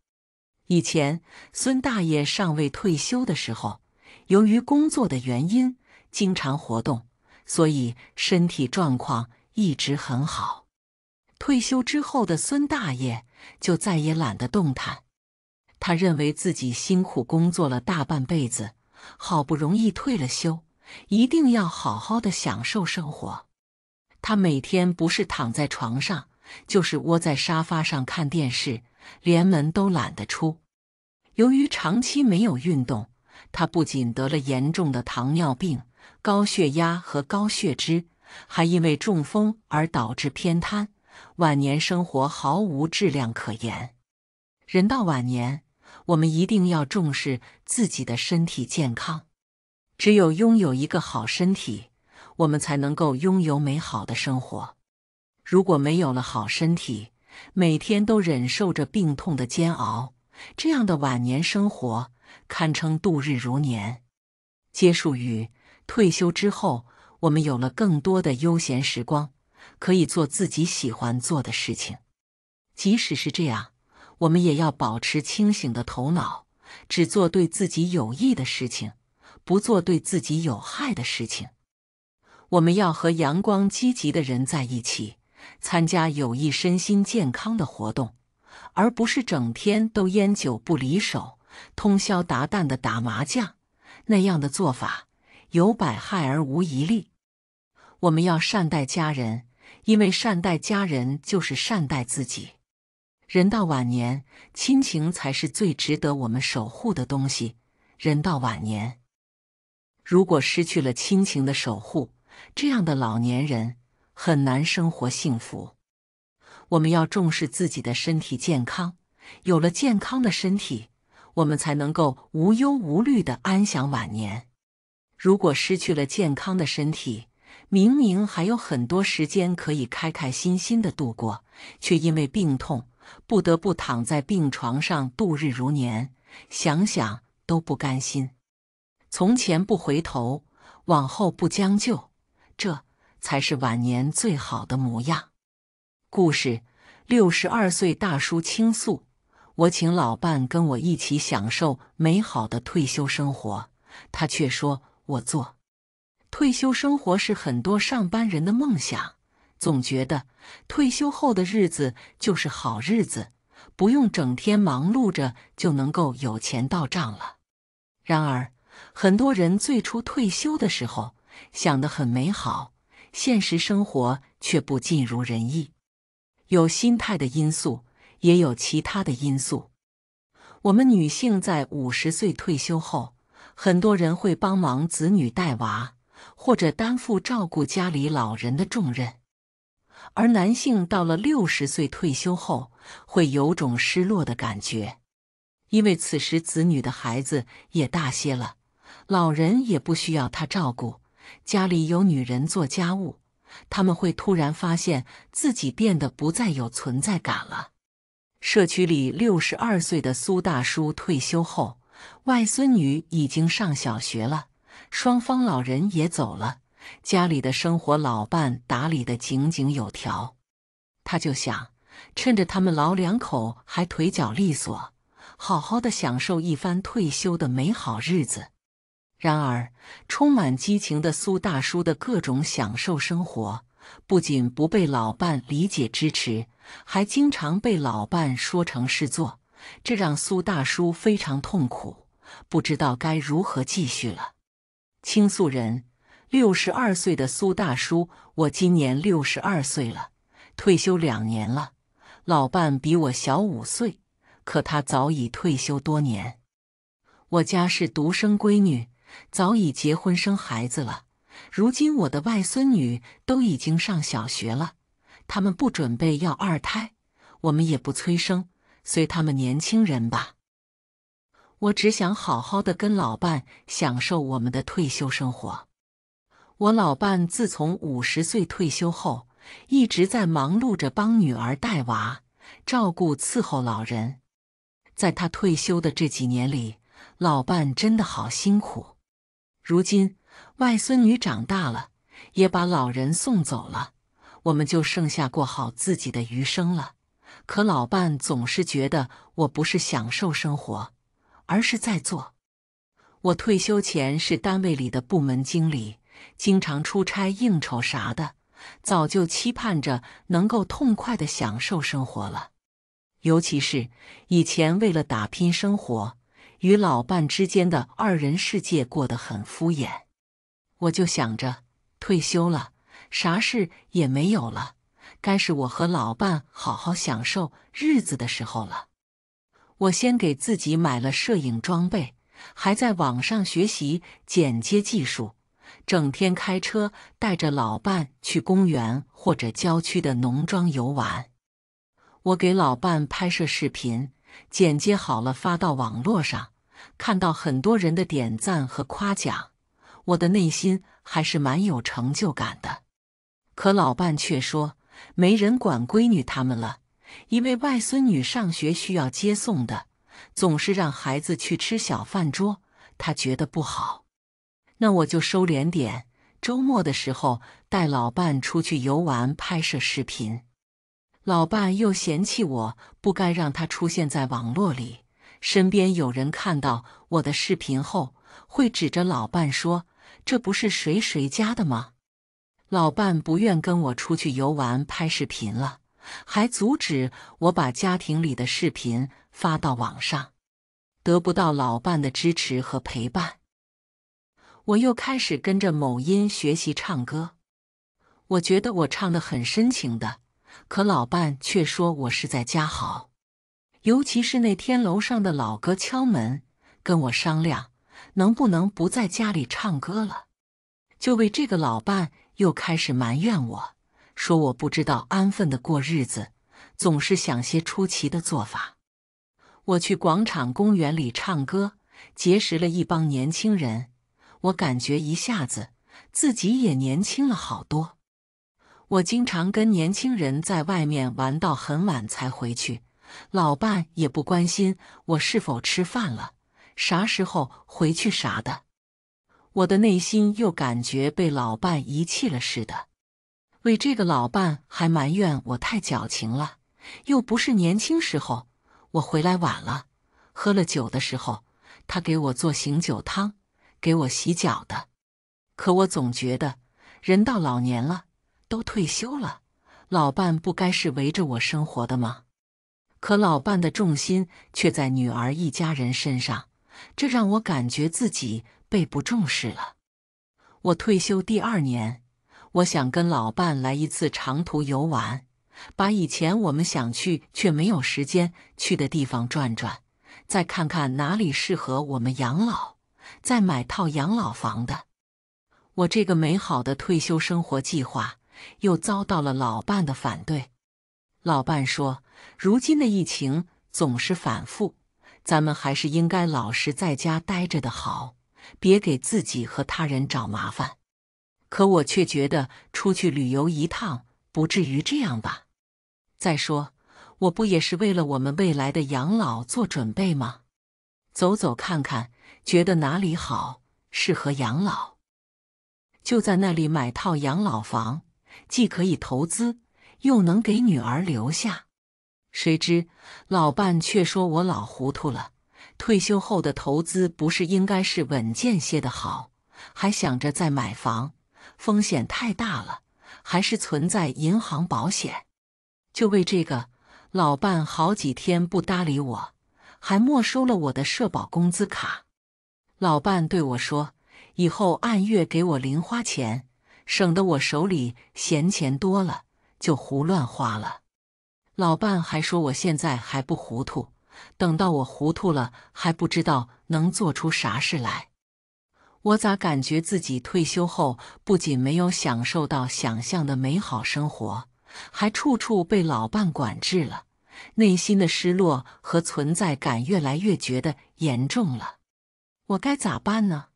以前孙大爷尚未退休的时候，由于工作的原因经常活动，所以身体状况一直很好。退休之后的孙大爷就再也懒得动弹。他认为自己辛苦工作了大半辈子，好不容易退了休，一定要好好的享受生活。他每天不是躺在床上，就是窝在沙发上看电视，连门都懒得出。由于长期没有运动，他不仅得了严重的糖尿病、高血压和高血脂，还因为中风而导致偏瘫，晚年生活毫无质量可言。人到晚年。我们一定要重视自己的身体健康。只有拥有一个好身体，我们才能够拥有美好的生活。如果没有了好身体，每天都忍受着病痛的煎熬，这样的晚年生活堪称度日如年。结束于退休之后，我们有了更多的悠闲时光，可以做自己喜欢做的事情。即使是这样。我们也要保持清醒的头脑，只做对自己有益的事情，不做对自己有害的事情。我们要和阳光积极的人在一起，参加有益身心健康的活动，而不是整天都烟酒不离手、通宵达旦的打麻将。那样的做法有百害而无一利。我们要善待家人，因为善待家人就是善待自己。人到晚年，亲情才是最值得我们守护的东西。人到晚年，如果失去了亲情的守护，这样的老年人很难生活幸福。我们要重视自己的身体健康，有了健康的身体，我们才能够无忧无虑的安享晚年。如果失去了健康的身体，明明还有很多时间可以开开心心的度过，却因为病痛。不得不躺在病床上度日如年，想想都不甘心。从前不回头，往后不将就，这才是晚年最好的模样。故事：六十二岁大叔倾诉，我请老伴跟我一起享受美好的退休生活，他却说：“我做退休生活是很多上班人的梦想。”总觉得退休后的日子就是好日子，不用整天忙碌着就能够有钱到账了。然而，很多人最初退休的时候想得很美好，现实生活却不尽如人意。有心态的因素，也有其他的因素。我们女性在五十岁退休后，很多人会帮忙子女带娃，或者担负照顾家里老人的重任。而男性到了六十岁退休后，会有种失落的感觉，因为此时子女的孩子也大些了，老人也不需要他照顾，家里有女人做家务，他们会突然发现自己变得不再有存在感了。社区里六十二岁的苏大叔退休后，外孙女已经上小学了，双方老人也走了。家里的生活，老伴打理得井井有条，他就想趁着他们老两口还腿脚利索，好好的享受一番退休的美好日子。然而，充满激情的苏大叔的各种享受生活，不仅不被老伴理解支持，还经常被老伴说成是做，这让苏大叔非常痛苦，不知道该如何继续了。倾诉人。六十二岁的苏大叔，我今年六十二岁了，退休两年了。老伴比我小五岁，可他早已退休多年。我家是独生闺女，早已结婚生孩子了。如今我的外孙女都已经上小学了，他们不准备要二胎，我们也不催生，随他们年轻人吧。我只想好好的跟老伴享受我们的退休生活。我老伴自从五十岁退休后，一直在忙碌着帮女儿带娃、照顾伺候老人。在他退休的这几年里，老伴真的好辛苦。如今外孙女长大了，也把老人送走了，我们就剩下过好自己的余生了。可老伴总是觉得我不是享受生活，而是在做。我退休前是单位里的部门经理。经常出差应酬啥的，早就期盼着能够痛快的享受生活了。尤其是以前为了打拼生活，与老伴之间的二人世界过得很敷衍。我就想着退休了，啥事也没有了，该是我和老伴好好享受日子的时候了。我先给自己买了摄影装备，还在网上学习剪接技术。整天开车带着老伴去公园或者郊区的农庄游玩，我给老伴拍摄视频，剪接好了发到网络上，看到很多人的点赞和夸奖，我的内心还是蛮有成就感的。可老伴却说没人管闺女他们了，因为外孙女上学需要接送的，总是让孩子去吃小饭桌，他觉得不好。那我就收敛点。周末的时候带老伴出去游玩、拍摄视频，老伴又嫌弃我不该让他出现在网络里。身边有人看到我的视频后，会指着老伴说：“这不是谁谁家的吗？”老伴不愿跟我出去游玩、拍视频了，还阻止我把家庭里的视频发到网上。得不到老伴的支持和陪伴。我又开始跟着某音学习唱歌，我觉得我唱的很深情的，可老伴却说我是在家豪，尤其是那天楼上的老哥敲门，跟我商量能不能不在家里唱歌了，就为这个，老伴又开始埋怨我说我不知道安分的过日子，总是想些出奇的做法。我去广场公园里唱歌，结识了一帮年轻人。我感觉一下子自己也年轻了好多。我经常跟年轻人在外面玩到很晚才回去，老伴也不关心我是否吃饭了，啥时候回去啥的。我的内心又感觉被老伴遗弃了似的，为这个老伴还埋怨我太矫情了。又不是年轻时候，我回来晚了，喝了酒的时候，他给我做醒酒汤。给我洗脚的，可我总觉得人到老年了，都退休了，老伴不该是围着我生活的吗？可老伴的重心却在女儿一家人身上，这让我感觉自己被不重视了。我退休第二年，我想跟老伴来一次长途游玩，把以前我们想去却没有时间去的地方转转，再看看哪里适合我们养老。再买套养老房的，我这个美好的退休生活计划又遭到了老伴的反对。老伴说：“如今的疫情总是反复，咱们还是应该老实在家待着的好，别给自己和他人找麻烦。”可我却觉得出去旅游一趟不至于这样吧？再说，我不也是为了我们未来的养老做准备吗？走走看看。觉得哪里好适合养老，就在那里买套养老房，既可以投资，又能给女儿留下。谁知老伴却说我老糊涂了，退休后的投资不是应该是稳健些的好，还想着再买房，风险太大了，还是存在银行保险。就为这个，老伴好几天不搭理我，还没收了我的社保工资卡。老伴对我说：“以后按月给我零花钱，省得我手里闲钱多了就胡乱花了。”老伴还说：“我现在还不糊涂，等到我糊涂了，还不知道能做出啥事来。”我咋感觉自己退休后不仅没有享受到想象的美好生活，还处处被老伴管制了？内心的失落和存在感越来越觉得严重了。我该咋办呢？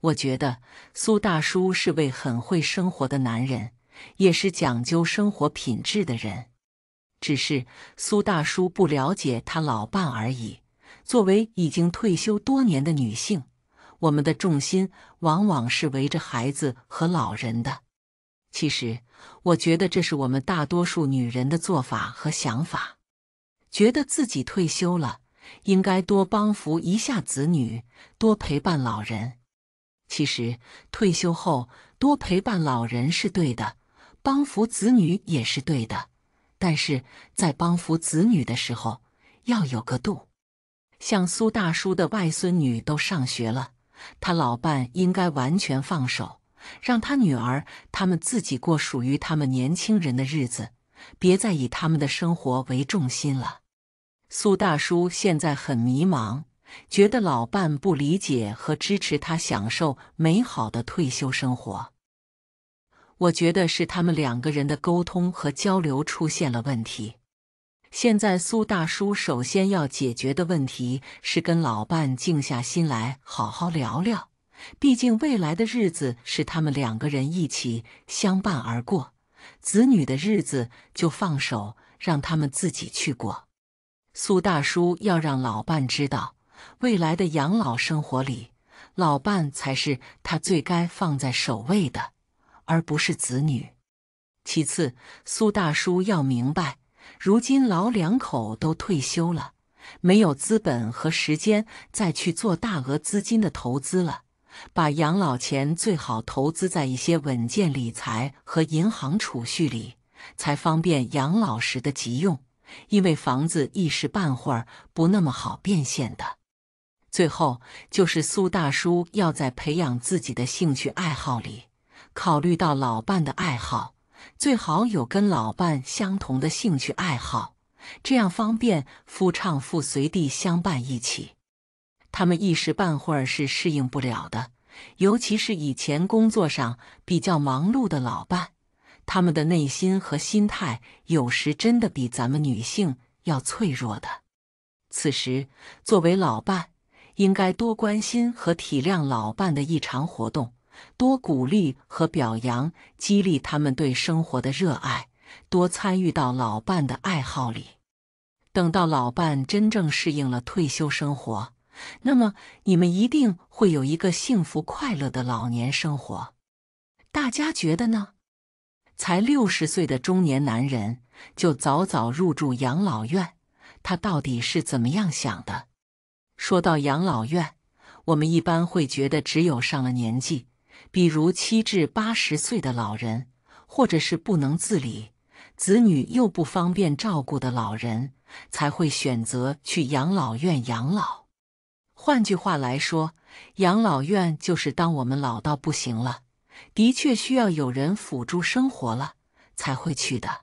我觉得苏大叔是位很会生活的男人，也是讲究生活品质的人。只是苏大叔不了解他老伴而已。作为已经退休多年的女性，我们的重心往往是围着孩子和老人的。其实，我觉得这是我们大多数女人的做法和想法，觉得自己退休了。应该多帮扶一下子女，多陪伴老人。其实退休后多陪伴老人是对的，帮扶子女也是对的。但是在帮扶子女的时候要有个度。像苏大叔的外孙女都上学了，他老伴应该完全放手，让他女儿他们自己过属于他们年轻人的日子，别再以他们的生活为重心了。苏大叔现在很迷茫，觉得老伴不理解和支持他享受美好的退休生活。我觉得是他们两个人的沟通和交流出现了问题。现在苏大叔首先要解决的问题是跟老伴静下心来好好聊聊。毕竟未来的日子是他们两个人一起相伴而过，子女的日子就放手让他们自己去过。苏大叔要让老伴知道，未来的养老生活里，老伴才是他最该放在首位的，而不是子女。其次，苏大叔要明白，如今老两口都退休了，没有资本和时间再去做大额资金的投资了，把养老钱最好投资在一些稳健理财和银行储蓄里，才方便养老时的急用。因为房子一时半会儿不那么好变现的。最后就是苏大叔要在培养自己的兴趣爱好里，考虑到老伴的爱好，最好有跟老伴相同的兴趣爱好，这样方便夫唱妇随地相伴一起。他们一时半会儿是适应不了的，尤其是以前工作上比较忙碌的老伴。他们的内心和心态有时真的比咱们女性要脆弱的。此时，作为老伴，应该多关心和体谅老伴的异常活动，多鼓励和表扬，激励他们对生活的热爱，多参与到老伴的爱好里。等到老伴真正适应了退休生活，那么你们一定会有一个幸福快乐的老年生活。大家觉得呢？才六十岁的中年男人就早早入住养老院，他到底是怎么样想的？说到养老院，我们一般会觉得只有上了年纪，比如七至八十岁的老人，或者是不能自理、子女又不方便照顾的老人，才会选择去养老院养老。换句话来说，养老院就是当我们老到不行了。的确需要有人辅助生活了才会去的。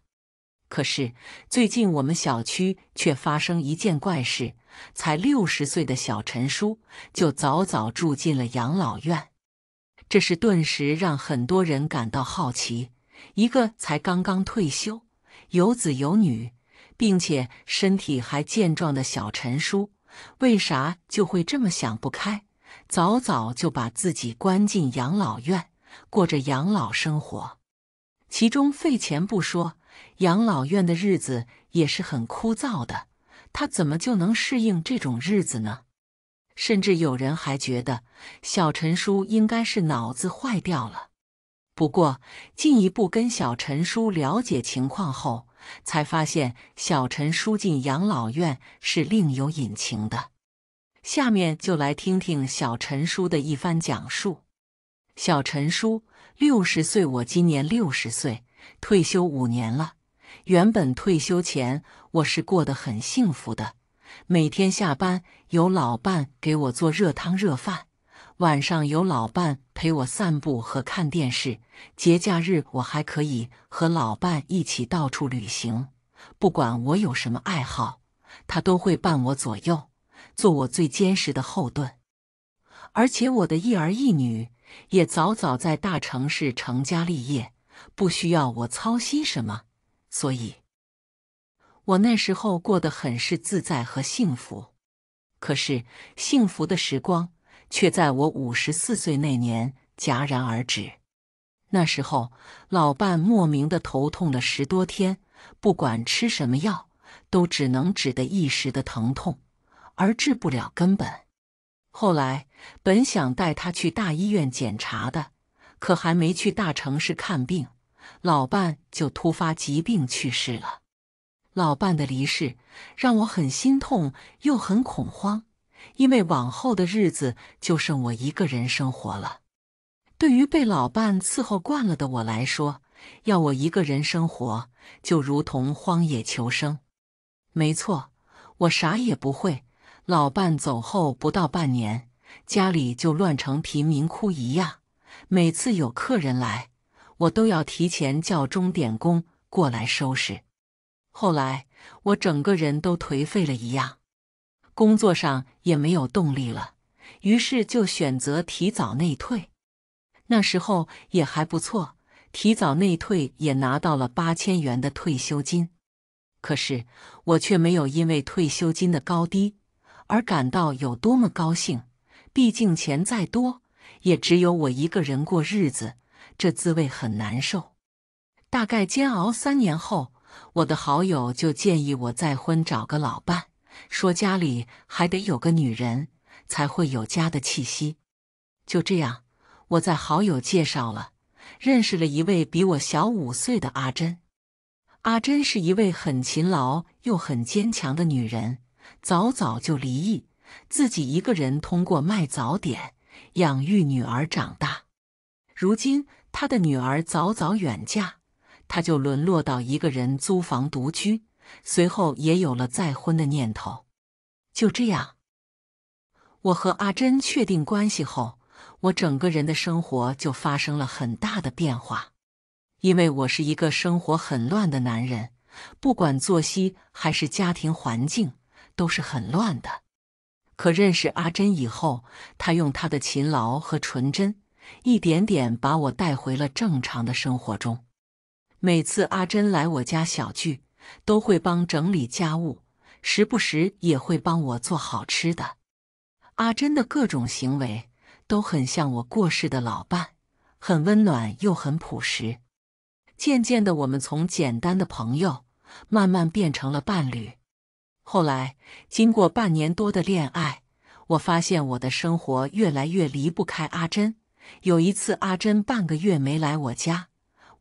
可是最近我们小区却发生一件怪事：才六十岁的小陈叔就早早住进了养老院。这是顿时让很多人感到好奇：一个才刚刚退休、有子有女，并且身体还健壮的小陈叔，为啥就会这么想不开，早早就把自己关进养老院？过着养老生活，其中费钱不说，养老院的日子也是很枯燥的。他怎么就能适应这种日子呢？甚至有人还觉得小陈叔应该是脑子坏掉了。不过，进一步跟小陈叔了解情况后，才发现小陈叔进养老院是另有隐情的。下面就来听听小陈叔的一番讲述。小陈叔，六十岁，我今年六十岁，退休五年了。原本退休前，我是过得很幸福的，每天下班有老伴给我做热汤热饭，晚上有老伴陪我散步和看电视。节假日我还可以和老伴一起到处旅行。不管我有什么爱好，他都会伴我左右，做我最坚实的后盾。而且我的一儿一女。也早早在大城市成家立业，不需要我操心什么，所以，我那时候过得很是自在和幸福。可是，幸福的时光却在我五十四岁那年戛然而止。那时候，老伴莫名的头痛了十多天，不管吃什么药，都只能止得一时的疼痛，而治不了根本。后来本想带他去大医院检查的，可还没去大城市看病，老伴就突发疾病去世了。老伴的离世让我很心痛又很恐慌，因为往后的日子就剩我一个人生活了。对于被老伴伺候惯了的我来说，要我一个人生活就如同荒野求生。没错，我啥也不会。老伴走后不到半年，家里就乱成贫民窟一样。每次有客人来，我都要提前叫钟点工过来收拾。后来我整个人都颓废了一样，工作上也没有动力了，于是就选择提早内退。那时候也还不错，提早内退也拿到了八千元的退休金。可是我却没有因为退休金的高低。而感到有多么高兴，毕竟钱再多，也只有我一个人过日子，这滋味很难受。大概煎熬三年后，我的好友就建议我再婚，找个老伴，说家里还得有个女人，才会有家的气息。就这样，我在好友介绍了，认识了一位比我小五岁的阿珍。阿珍是一位很勤劳又很坚强的女人。早早就离异，自己一个人通过卖早点养育女儿长大。如今，他的女儿早早远嫁，他就沦落到一个人租房独居。随后，也有了再婚的念头。就这样，我和阿珍确定关系后，我整个人的生活就发生了很大的变化。因为我是一个生活很乱的男人，不管作息还是家庭环境。都是很乱的。可认识阿珍以后，她用她的勤劳和纯真，一点点把我带回了正常的生活中。每次阿珍来我家小聚，都会帮整理家务，时不时也会帮我做好吃的。阿珍的各种行为都很像我过世的老伴，很温暖又很朴实。渐渐的，我们从简单的朋友，慢慢变成了伴侣。后来，经过半年多的恋爱，我发现我的生活越来越离不开阿珍。有一次，阿珍半个月没来我家，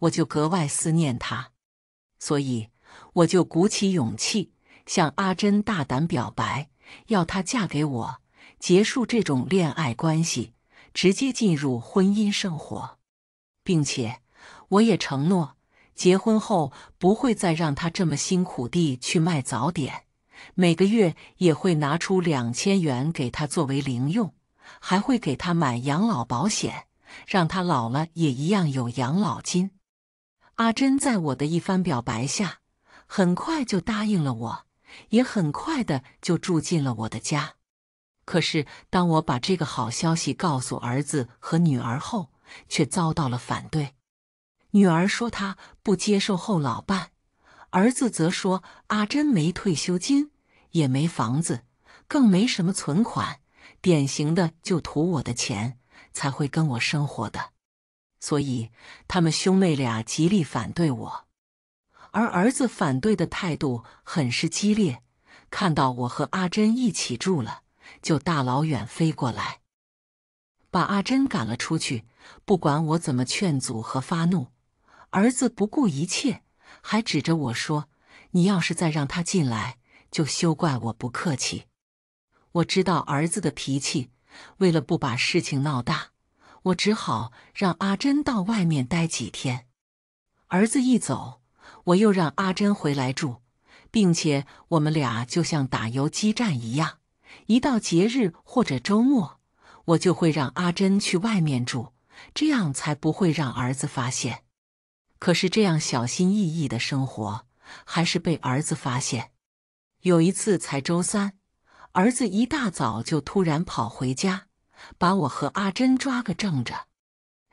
我就格外思念她，所以我就鼓起勇气向阿珍大胆表白，要她嫁给我，结束这种恋爱关系，直接进入婚姻生活，并且我也承诺，结婚后不会再让她这么辛苦地去卖早点。每个月也会拿出两千元给他作为零用，还会给他买养老保险，让他老了也一样有养老金。阿珍在我的一番表白下，很快就答应了我，也很快的就住进了我的家。可是，当我把这个好消息告诉儿子和女儿后，却遭到了反对。女儿说她不接受后老伴。儿子则说：“阿珍没退休金，也没房子，更没什么存款，典型的就图我的钱才会跟我生活的，所以他们兄妹俩极力反对我。而儿子反对的态度很是激烈，看到我和阿珍一起住了，就大老远飞过来，把阿珍赶了出去。不管我怎么劝阻和发怒，儿子不顾一切。”还指着我说：“你要是再让他进来，就休怪我不客气。”我知道儿子的脾气，为了不把事情闹大，我只好让阿珍到外面待几天。儿子一走，我又让阿珍回来住，并且我们俩就像打游击战一样。一到节日或者周末，我就会让阿珍去外面住，这样才不会让儿子发现。可是这样小心翼翼的生活，还是被儿子发现。有一次才周三，儿子一大早就突然跑回家，把我和阿珍抓个正着。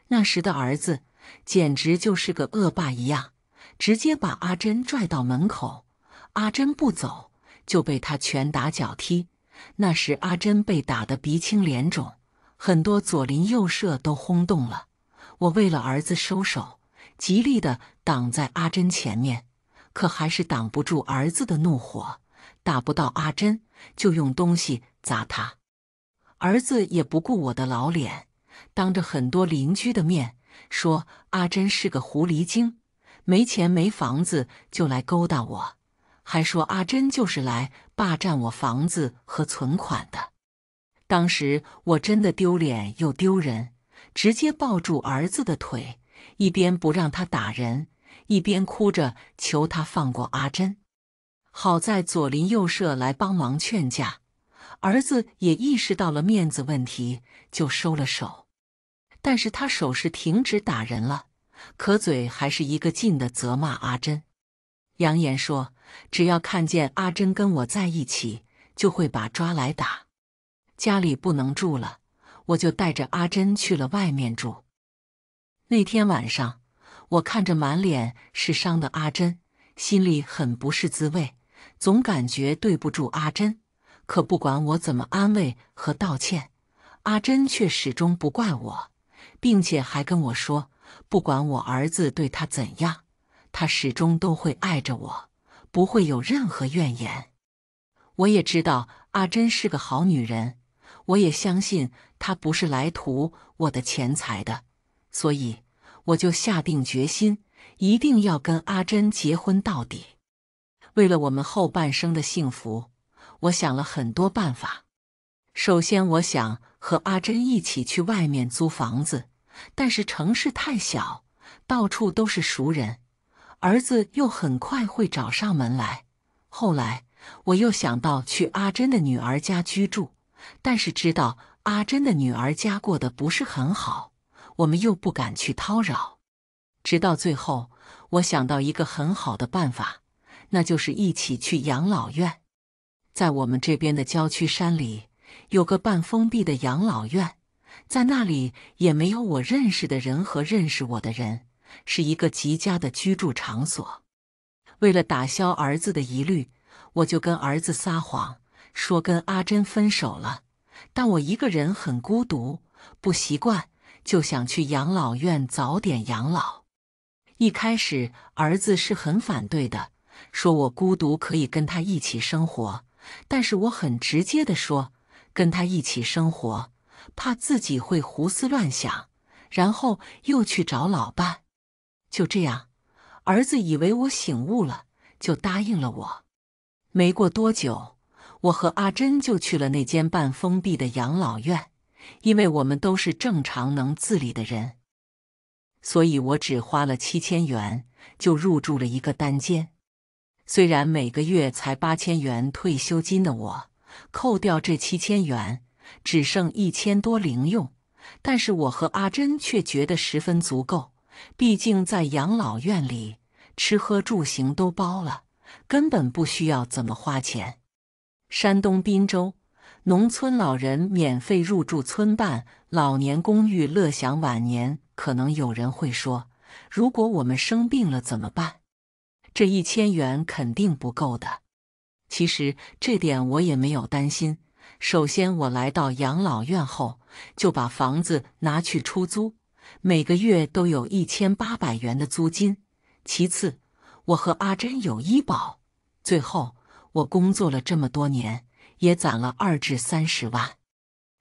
那时的儿子简直就是个恶霸一样，直接把阿珍拽到门口。阿珍不走，就被他拳打脚踢。那时阿珍被打得鼻青脸肿，很多左邻右舍都轰动了。我为了儿子收手。极力的挡在阿珍前面，可还是挡不住儿子的怒火，打不到阿珍就用东西砸他。儿子也不顾我的老脸，当着很多邻居的面说：“阿珍是个狐狸精，没钱没房子就来勾搭我，还说阿珍就是来霸占我房子和存款的。”当时我真的丢脸又丢人，直接抱住儿子的腿。一边不让他打人，一边哭着求他放过阿珍。好在左邻右舍来帮忙劝架，儿子也意识到了面子问题，就收了手。但是他手是停止打人了，可嘴还是一个劲的责骂阿珍，扬言说只要看见阿珍跟我在一起，就会把抓来打。家里不能住了，我就带着阿珍去了外面住。那天晚上，我看着满脸是伤的阿珍，心里很不是滋味，总感觉对不住阿珍。可不管我怎么安慰和道歉，阿珍却始终不怪我，并且还跟我说：“不管我儿子对他怎样，他始终都会爱着我，不会有任何怨言。”我也知道阿珍是个好女人，我也相信她不是来图我的钱财的。所以，我就下定决心，一定要跟阿珍结婚到底。为了我们后半生的幸福，我想了很多办法。首先，我想和阿珍一起去外面租房子，但是城市太小，到处都是熟人，儿子又很快会找上门来。后来，我又想到去阿珍的女儿家居住，但是知道阿珍的女儿家过得不是很好。我们又不敢去叨扰，直到最后，我想到一个很好的办法，那就是一起去养老院。在我们这边的郊区山里，有个半封闭的养老院，在那里也没有我认识的人和认识我的人，是一个极佳的居住场所。为了打消儿子的疑虑，我就跟儿子撒谎，说跟阿珍分手了，但我一个人很孤独，不习惯。就想去养老院早点养老。一开始儿子是很反对的，说我孤独可以跟他一起生活，但是我很直接的说跟他一起生活，怕自己会胡思乱想。然后又去找老伴，就这样，儿子以为我醒悟了，就答应了我。没过多久，我和阿珍就去了那间半封闭的养老院。因为我们都是正常能自理的人，所以我只花了七千元就入住了一个单间。虽然每个月才八千元退休金的我，扣掉这七千元，只剩一千多零用，但是我和阿珍却觉得十分足够。毕竟在养老院里，吃喝住行都包了，根本不需要怎么花钱。山东滨州。农村老人免费入住村办老年公寓，乐享晚年。可能有人会说：“如果我们生病了怎么办？”这一千元肯定不够的。其实这点我也没有担心。首先，我来到养老院后就把房子拿去出租，每个月都有一千八百元的租金。其次，我和阿珍有医保。最后，我工作了这么多年。也攒了二至三十万。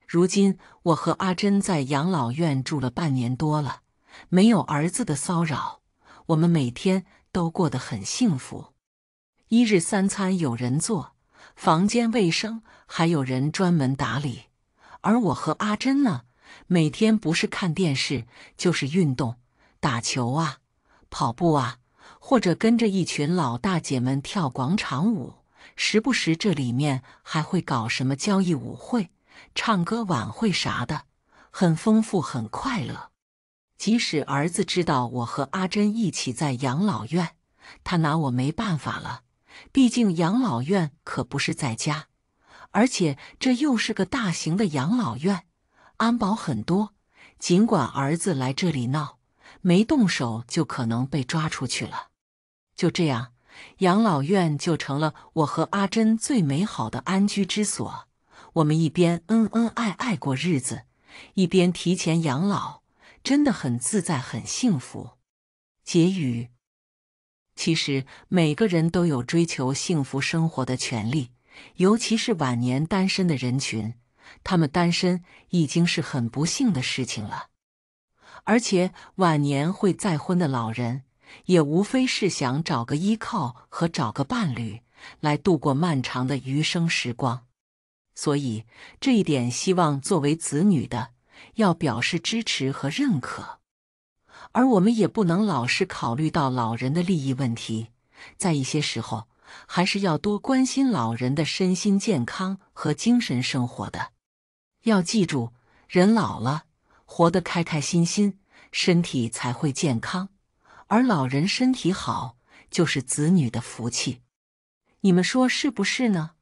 如今我和阿珍在养老院住了半年多了，没有儿子的骚扰，我们每天都过得很幸福。一日三餐有人做，房间卫生还有人专门打理。而我和阿珍呢，每天不是看电视，就是运动，打球啊，跑步啊，或者跟着一群老大姐们跳广场舞。时不时，这里面还会搞什么交易舞会、唱歌晚会啥的，很丰富，很快乐。即使儿子知道我和阿珍一起在养老院，他拿我没办法了。毕竟养老院可不是在家，而且这又是个大型的养老院，安保很多。尽管儿子来这里闹，没动手就可能被抓出去了。就这样。养老院就成了我和阿珍最美好的安居之所。我们一边恩恩爱爱过日子，一边提前养老，真的很自在，很幸福。结语：其实每个人都有追求幸福生活的权利，尤其是晚年单身的人群，他们单身已经是很不幸的事情了。而且晚年会再婚的老人。也无非是想找个依靠和找个伴侣来度过漫长的余生时光，所以这一点，希望作为子女的要表示支持和认可。而我们也不能老是考虑到老人的利益问题，在一些时候还是要多关心老人的身心健康和精神生活的。要记住，人老了，活得开开心心，身体才会健康。而老人身体好，就是子女的福气，你们说是不是呢？